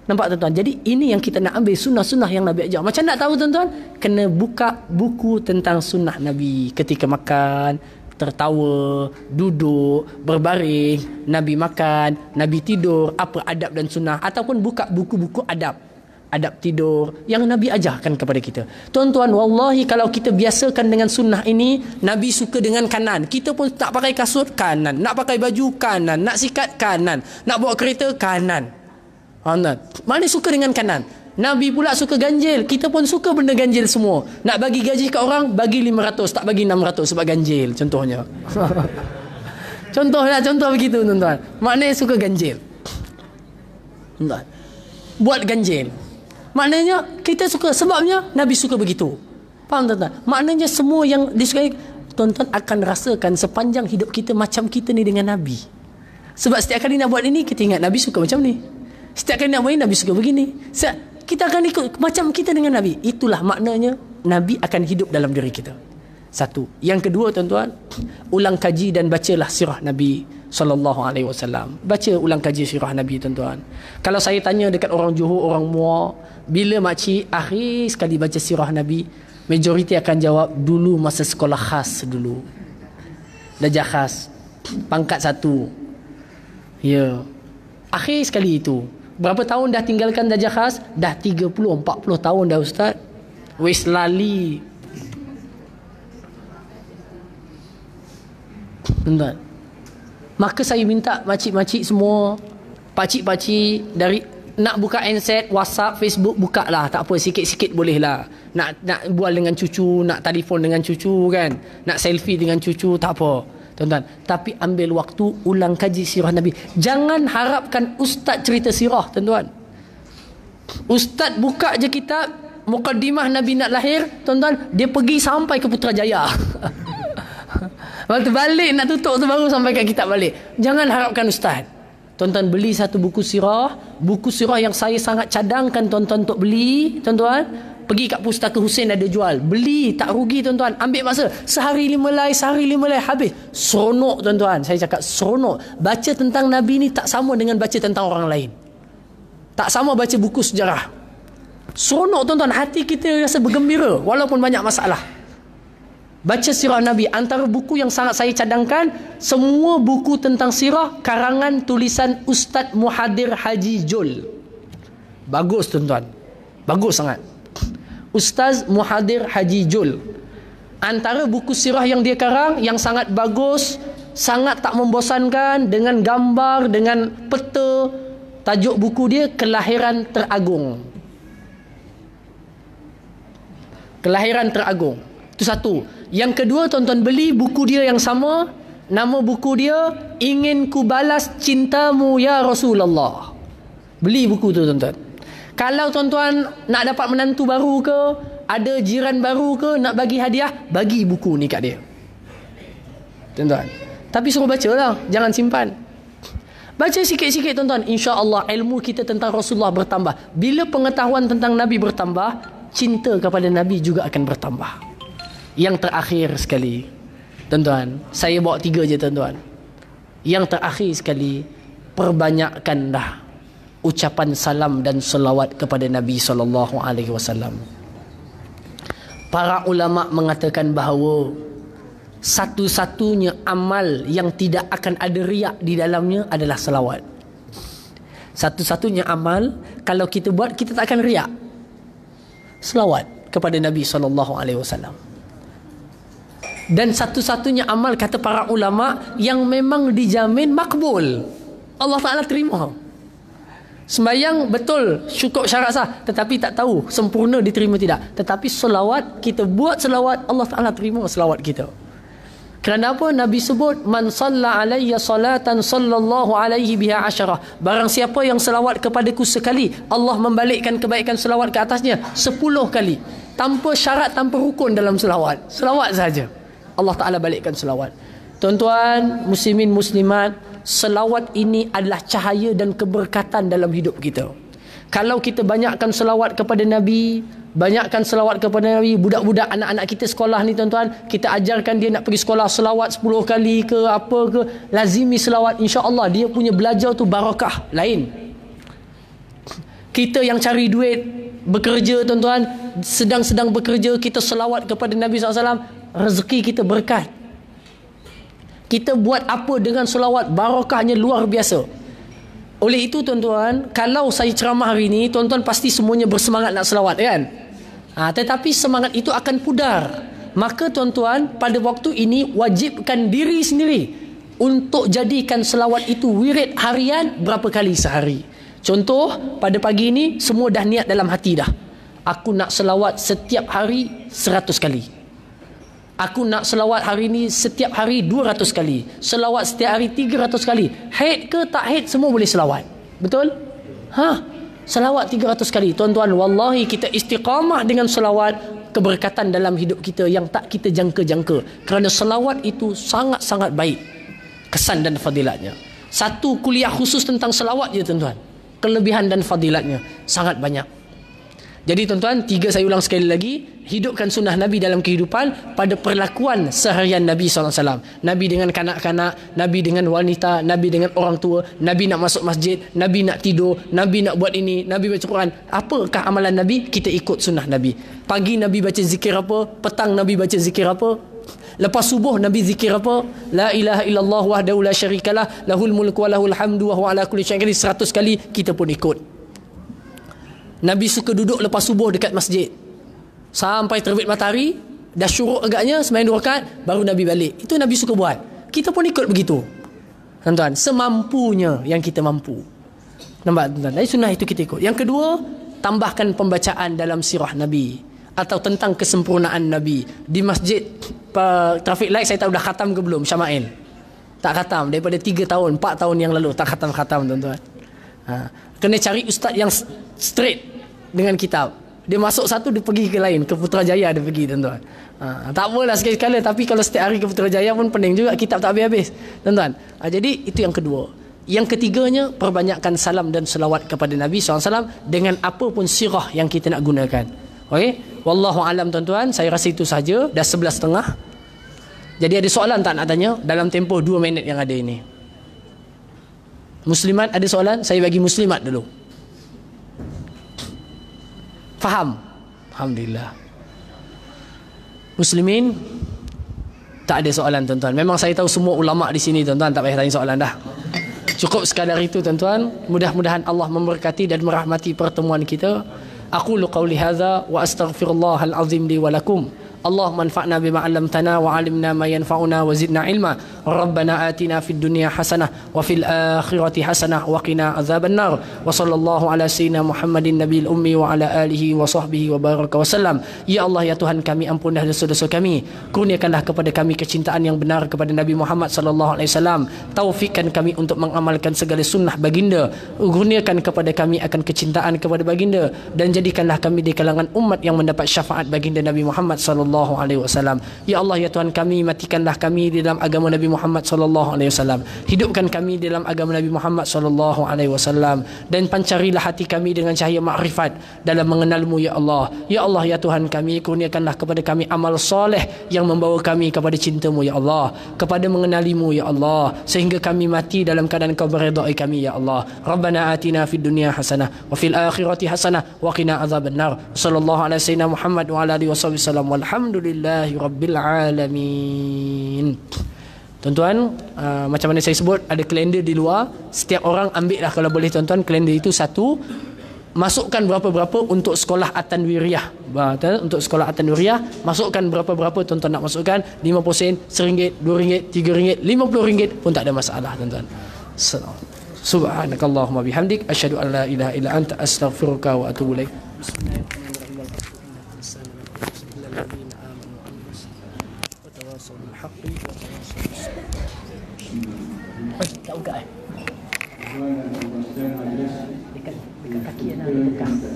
Nampak tuan-tuan? Jadi ini yang kita nak ambil sunnah-sunnah yang Nabi ajar. Macam nak tahu tuan-tuan? Kena buka buku tentang sunnah Nabi ketika makan, tertawa, duduk, berbaring, Nabi makan, Nabi tidur, apa adab dan sunnah. Ataupun buka buku-buku adab. Adab tidur yang Nabi ajarkan kepada kita. Tuan-tuan, wallahi kalau kita biasakan dengan sunnah ini, Nabi suka dengan kanan. Kita pun tak pakai kasut, kanan. Nak pakai baju, kanan. Nak sikat, kanan. Nak bawa kereta, kanan kanan. Mana suka dengan kanan? Nabi pula suka ganjil. Kita pun suka benda ganjil semua. Nak bagi gaji ke orang, bagi 500. Tak bagi 600 sebab ganjil contohnya. [laughs] contohnya, contoh begitu tuan-tuan. Maknanya suka ganjil. Tuan-tuan. Buat ganjil. Maknanya kita suka sebabnya Nabi suka begitu. Faham tuan-tuan? Maknanya semua yang disukai tuan-tuan akan rasakan sepanjang hidup kita macam kita ni dengan Nabi. Sebab setiap kali nak buat ini, kita ingat Nabi suka macam ni. Setiap kali nak main Nabi suka begini Setiap, Kita akan ikut Macam kita dengan Nabi Itulah maknanya Nabi akan hidup dalam diri kita Satu Yang kedua tuan-tuan Ulang kaji dan bacalah sirah Nabi Sallallahu alaihi wasallam Baca ulang kaji sirah Nabi tuan-tuan Kalau saya tanya dekat orang Johor Orang Mua Bila makcik Akhir sekali baca sirah Nabi Majoriti akan jawab Dulu masa sekolah khas dulu Dajah khas Pangkat satu Ya Akhir sekali itu berapa tahun dah tinggalkan darjah khas? Dah 30, 40 tahun dah Ustaz. Wis lali. tuan Maka saya minta makcik-makcik semua, pakcik-pakcik dari nak buka handset, WhatsApp, Facebook, buka lah. Tak apa, sikit-sikit boleh lah. Nak, nak bual dengan cucu, nak telefon dengan cucu kan. Nak selfie dengan cucu, tak apa tuan-tuan tapi ambil waktu ulang kaji sirah nabi jangan harapkan ustaz cerita sirah tuan-tuan ustaz buka je kitab mukadimah nabi nak lahir tuan-tuan dia pergi sampai ke putrajaya [laughs] waktu balik nak tutup tu baru sampai ke kitab balik jangan harapkan ustaz Tonton beli satu buku sirah. Buku sirah yang saya sangat cadangkan tonton untuk beli. Tuan-tuan pergi kat pustaka Hussein ada jual. Beli tak rugi tuan-tuan. Ambil masa. Sehari lima lay, sehari lima lay habis. Seronok tuan-tuan. Saya cakap seronok. Baca tentang Nabi ni tak sama dengan baca tentang orang lain. Tak sama baca buku sejarah. Seronok tuan-tuan. Hati kita rasa bergembira walaupun banyak masalah. Baca sirah Nabi Antara buku yang sangat saya cadangkan Semua buku tentang sirah Karangan tulisan Ustaz Muhadir Haji Jol Bagus tuan-tuan Bagus sangat Ustaz Muhadir Haji Jul Antara buku sirah yang dia karang Yang sangat bagus Sangat tak membosankan Dengan gambar, dengan peta Tajuk buku dia Kelahiran Teragung Kelahiran Teragung Itu satu Yang kedua tuan-tuan beli buku dia yang sama Nama buku dia Ingin ku balas cintamu ya Rasulullah Beli buku tu tuan-tuan kalau tuan-tuan nak dapat menantu baru ke, ada jiran baru ke, nak bagi hadiah, bagi buku ni kat dia. Tuan-tuan. Tapi suruh baca lah, jangan simpan. Baca sikit-sikit tuan-tuan. InsyaAllah ilmu kita tentang Rasulullah bertambah. Bila pengetahuan tentang Nabi bertambah, cinta kepada Nabi juga akan bertambah. Yang terakhir sekali, tuan-tuan. Saya bawa tiga je tuan-tuan. Yang terakhir sekali, perbanyakkanlah ucapan salam dan selawat kepada Nabi sallallahu alaihi wasallam. Para ulama mengatakan bahawa satu-satunya amal yang tidak akan ada riak di dalamnya adalah selawat. Satu-satunya amal kalau kita buat kita tak akan riak. Selawat kepada Nabi sallallahu alaihi wasallam. Dan satu-satunya amal kata para ulama yang memang dijamin makbul. Allah Taala terima. Semayang betul cukup syarat sah tetapi tak tahu sempurna diterima tidak. Tetapi selawat kita buat selawat Allah Taala terima selawat kita. Kerana apa Nabi sebut man salla alayya salatan sallallahu alaihi biha asharah. Barang siapa yang selawat kepadaku sekali, Allah membalikkan kebaikan selawat ke atasnya sepuluh kali. Tanpa syarat tanpa rukun dalam selawat. Selawat saja. Allah Taala balikkan selawat. Tuan-tuan, muslimin muslimat, selawat ini adalah cahaya dan keberkatan dalam hidup kita. Kalau kita banyakkan selawat kepada Nabi, banyakkan selawat kepada Nabi, budak-budak anak-anak kita sekolah ni tuan-tuan, kita ajarkan dia nak pergi sekolah selawat 10 kali ke apa ke, lazimi selawat insya-Allah dia punya belajar tu barakah lain. Kita yang cari duit bekerja tuan-tuan, sedang-sedang bekerja kita selawat kepada Nabi SAW, rezeki kita berkat kita buat apa dengan solawat barakahnya luar biasa oleh itu tuan-tuan kalau saya ceramah hari ini tuan-tuan pasti semuanya bersemangat nak solawat kan ha, tetapi semangat itu akan pudar maka tuan-tuan pada waktu ini wajibkan diri sendiri untuk jadikan solawat itu wirid harian berapa kali sehari. Contoh pada pagi ini semua dah niat dalam hati dah. Aku nak solawat setiap hari seratus kali. Aku nak selawat hari ni setiap hari 200 kali. Selawat setiap hari 300 kali. Haid ke tak haid semua boleh selawat. Betul? Ha? Selawat 300 kali. Tuan-tuan, wallahi kita istiqamah dengan selawat keberkatan dalam hidup kita yang tak kita jangka-jangka. Kerana selawat itu sangat-sangat baik. Kesan dan fadilatnya. Satu kuliah khusus tentang selawat je tuan-tuan. Kelebihan dan fadilatnya sangat banyak. Jadi tuan-tuan, tiga saya ulang sekali lagi. Hidupkan sunnah Nabi dalam kehidupan pada perlakuan seharian Nabi SAW. Nabi dengan kanak-kanak, Nabi dengan wanita, Nabi dengan orang tua, Nabi nak masuk masjid, Nabi nak tidur, Nabi nak buat ini, Nabi baca Quran. Apakah amalan Nabi? Kita ikut sunnah Nabi. Pagi Nabi baca zikir apa? Petang Nabi baca zikir apa? Lepas subuh Nabi zikir apa? La ilaha illallah wahdahu la syarikalah lahul mulku wa lahul hamdu wa huwa ala kulli syai'in 100 kali kita pun ikut. Nabi suka duduk lepas subuh dekat masjid. Sampai terbit matahari, dah syuruk agaknya, semain dua rakat, baru Nabi balik. Itu Nabi suka buat. Kita pun ikut begitu. Tuan-tuan, semampunya yang kita mampu. Nampak tuan-tuan? Jadi sunnah itu kita ikut. Yang kedua, tambahkan pembacaan dalam sirah Nabi. Atau tentang kesempurnaan Nabi. Di masjid, traffic light saya tahu dah khatam ke belum, Syamain. Tak khatam. Daripada tiga tahun, empat tahun yang lalu, tak khatam-khatam tuan-tuan. Ha kena cari ustaz yang straight dengan kitab. Dia masuk satu, dia pergi ke lain. Ke Putrajaya dia pergi, tuan-tuan. Ha, tak apalah sekali-sekala. Tapi kalau setiap hari ke Putrajaya pun pening juga. Kitab tak habis-habis, tuan-tuan. Ha, jadi, itu yang kedua. Yang ketiganya, perbanyakkan salam dan selawat kepada Nabi SAW dengan apa pun sirah yang kita nak gunakan. Okay. Wallahu alam tuan-tuan, saya rasa itu saja. Dah sebelas setengah. Jadi ada soalan tak nak tanya dalam tempoh dua minit yang ada ini? Muslimat ada soalan? Saya bagi muslimat dulu. Faham? Alhamdulillah. Muslimin tak ada soalan tuan-tuan. Memang saya tahu semua ulama di sini tuan-tuan tak payah tanya soalan dah. Cukup sekadar itu tuan-tuan. Mudah-mudahan Allah memberkati dan merahmati pertemuan kita. Aku lu qauli hadza wa astaghfirullahal azim li wa lakum. اللهم انفعنا بما علمتنا وعلمنا ما ينفعنا وزدنا علما ربنا آتنا في الدنيا حسنة وفي الآخرة حسنة وقنا عذاب النار وصلى الله على سيدنا محمد النبي الأمي وعلى آله وصحبه وبارك وسلم يا الله Ya Tuhan kami ampunlah dosa-dosa kami kurniakanlah kepada kami kecintaan yang benar kepada Nabi Muhammad sallallahu alaihi wasallam taufikkan kami untuk mengamalkan segala sunnah baginda kurniakan kepada kami akan kecintaan kepada baginda dan jadikanlah kami di kalangan umat yang mendapat syafaat baginda Nabi Muhammad sallallahu sallallahu alaihi wasallam ya Allah ya Tuhan kami matikanlah kami di dalam agama Nabi Muhammad sallallahu alaihi wasallam hidupkan kami di dalam agama Nabi Muhammad sallallahu alaihi wasallam dan pancarilah hati kami dengan cahaya makrifat dalam mengenalmu ya Allah ya Allah ya Tuhan kami kurniakanlah kepada kami amal soleh yang membawa kami kepada cintamu ya Allah kepada mengenalimu ya Allah sehingga kami mati dalam keadaan kau meridai kami ya Allah Rabbana atina fid dunya hasanah wa fil akhirati hasanah wa qina azabannar sallallahu alaihi wasallam Muhammad wa ala alihi wasallam walhamdulillahi rabbil alamin Tuan-tuan, uh, macam mana saya sebut ada kalender di luar, setiap orang ambil lah kalau boleh tuan-tuan kalender itu satu masukkan berapa-berapa untuk sekolah Atanwiriah. Ba, untuk sekolah Atan Atanwiriah masukkan berapa-berapa tuan-tuan nak masukkan 50 sen, 1 ringgit, 2 ringgit, 3 ringgit, 50 ringgit pun tak ada masalah tuan-tuan. Subhanakallahumma bihamdik asyhadu an la ilaha illa anta astaghfiruka wa atubu Bismillahirrahmanirrahim. en el campo.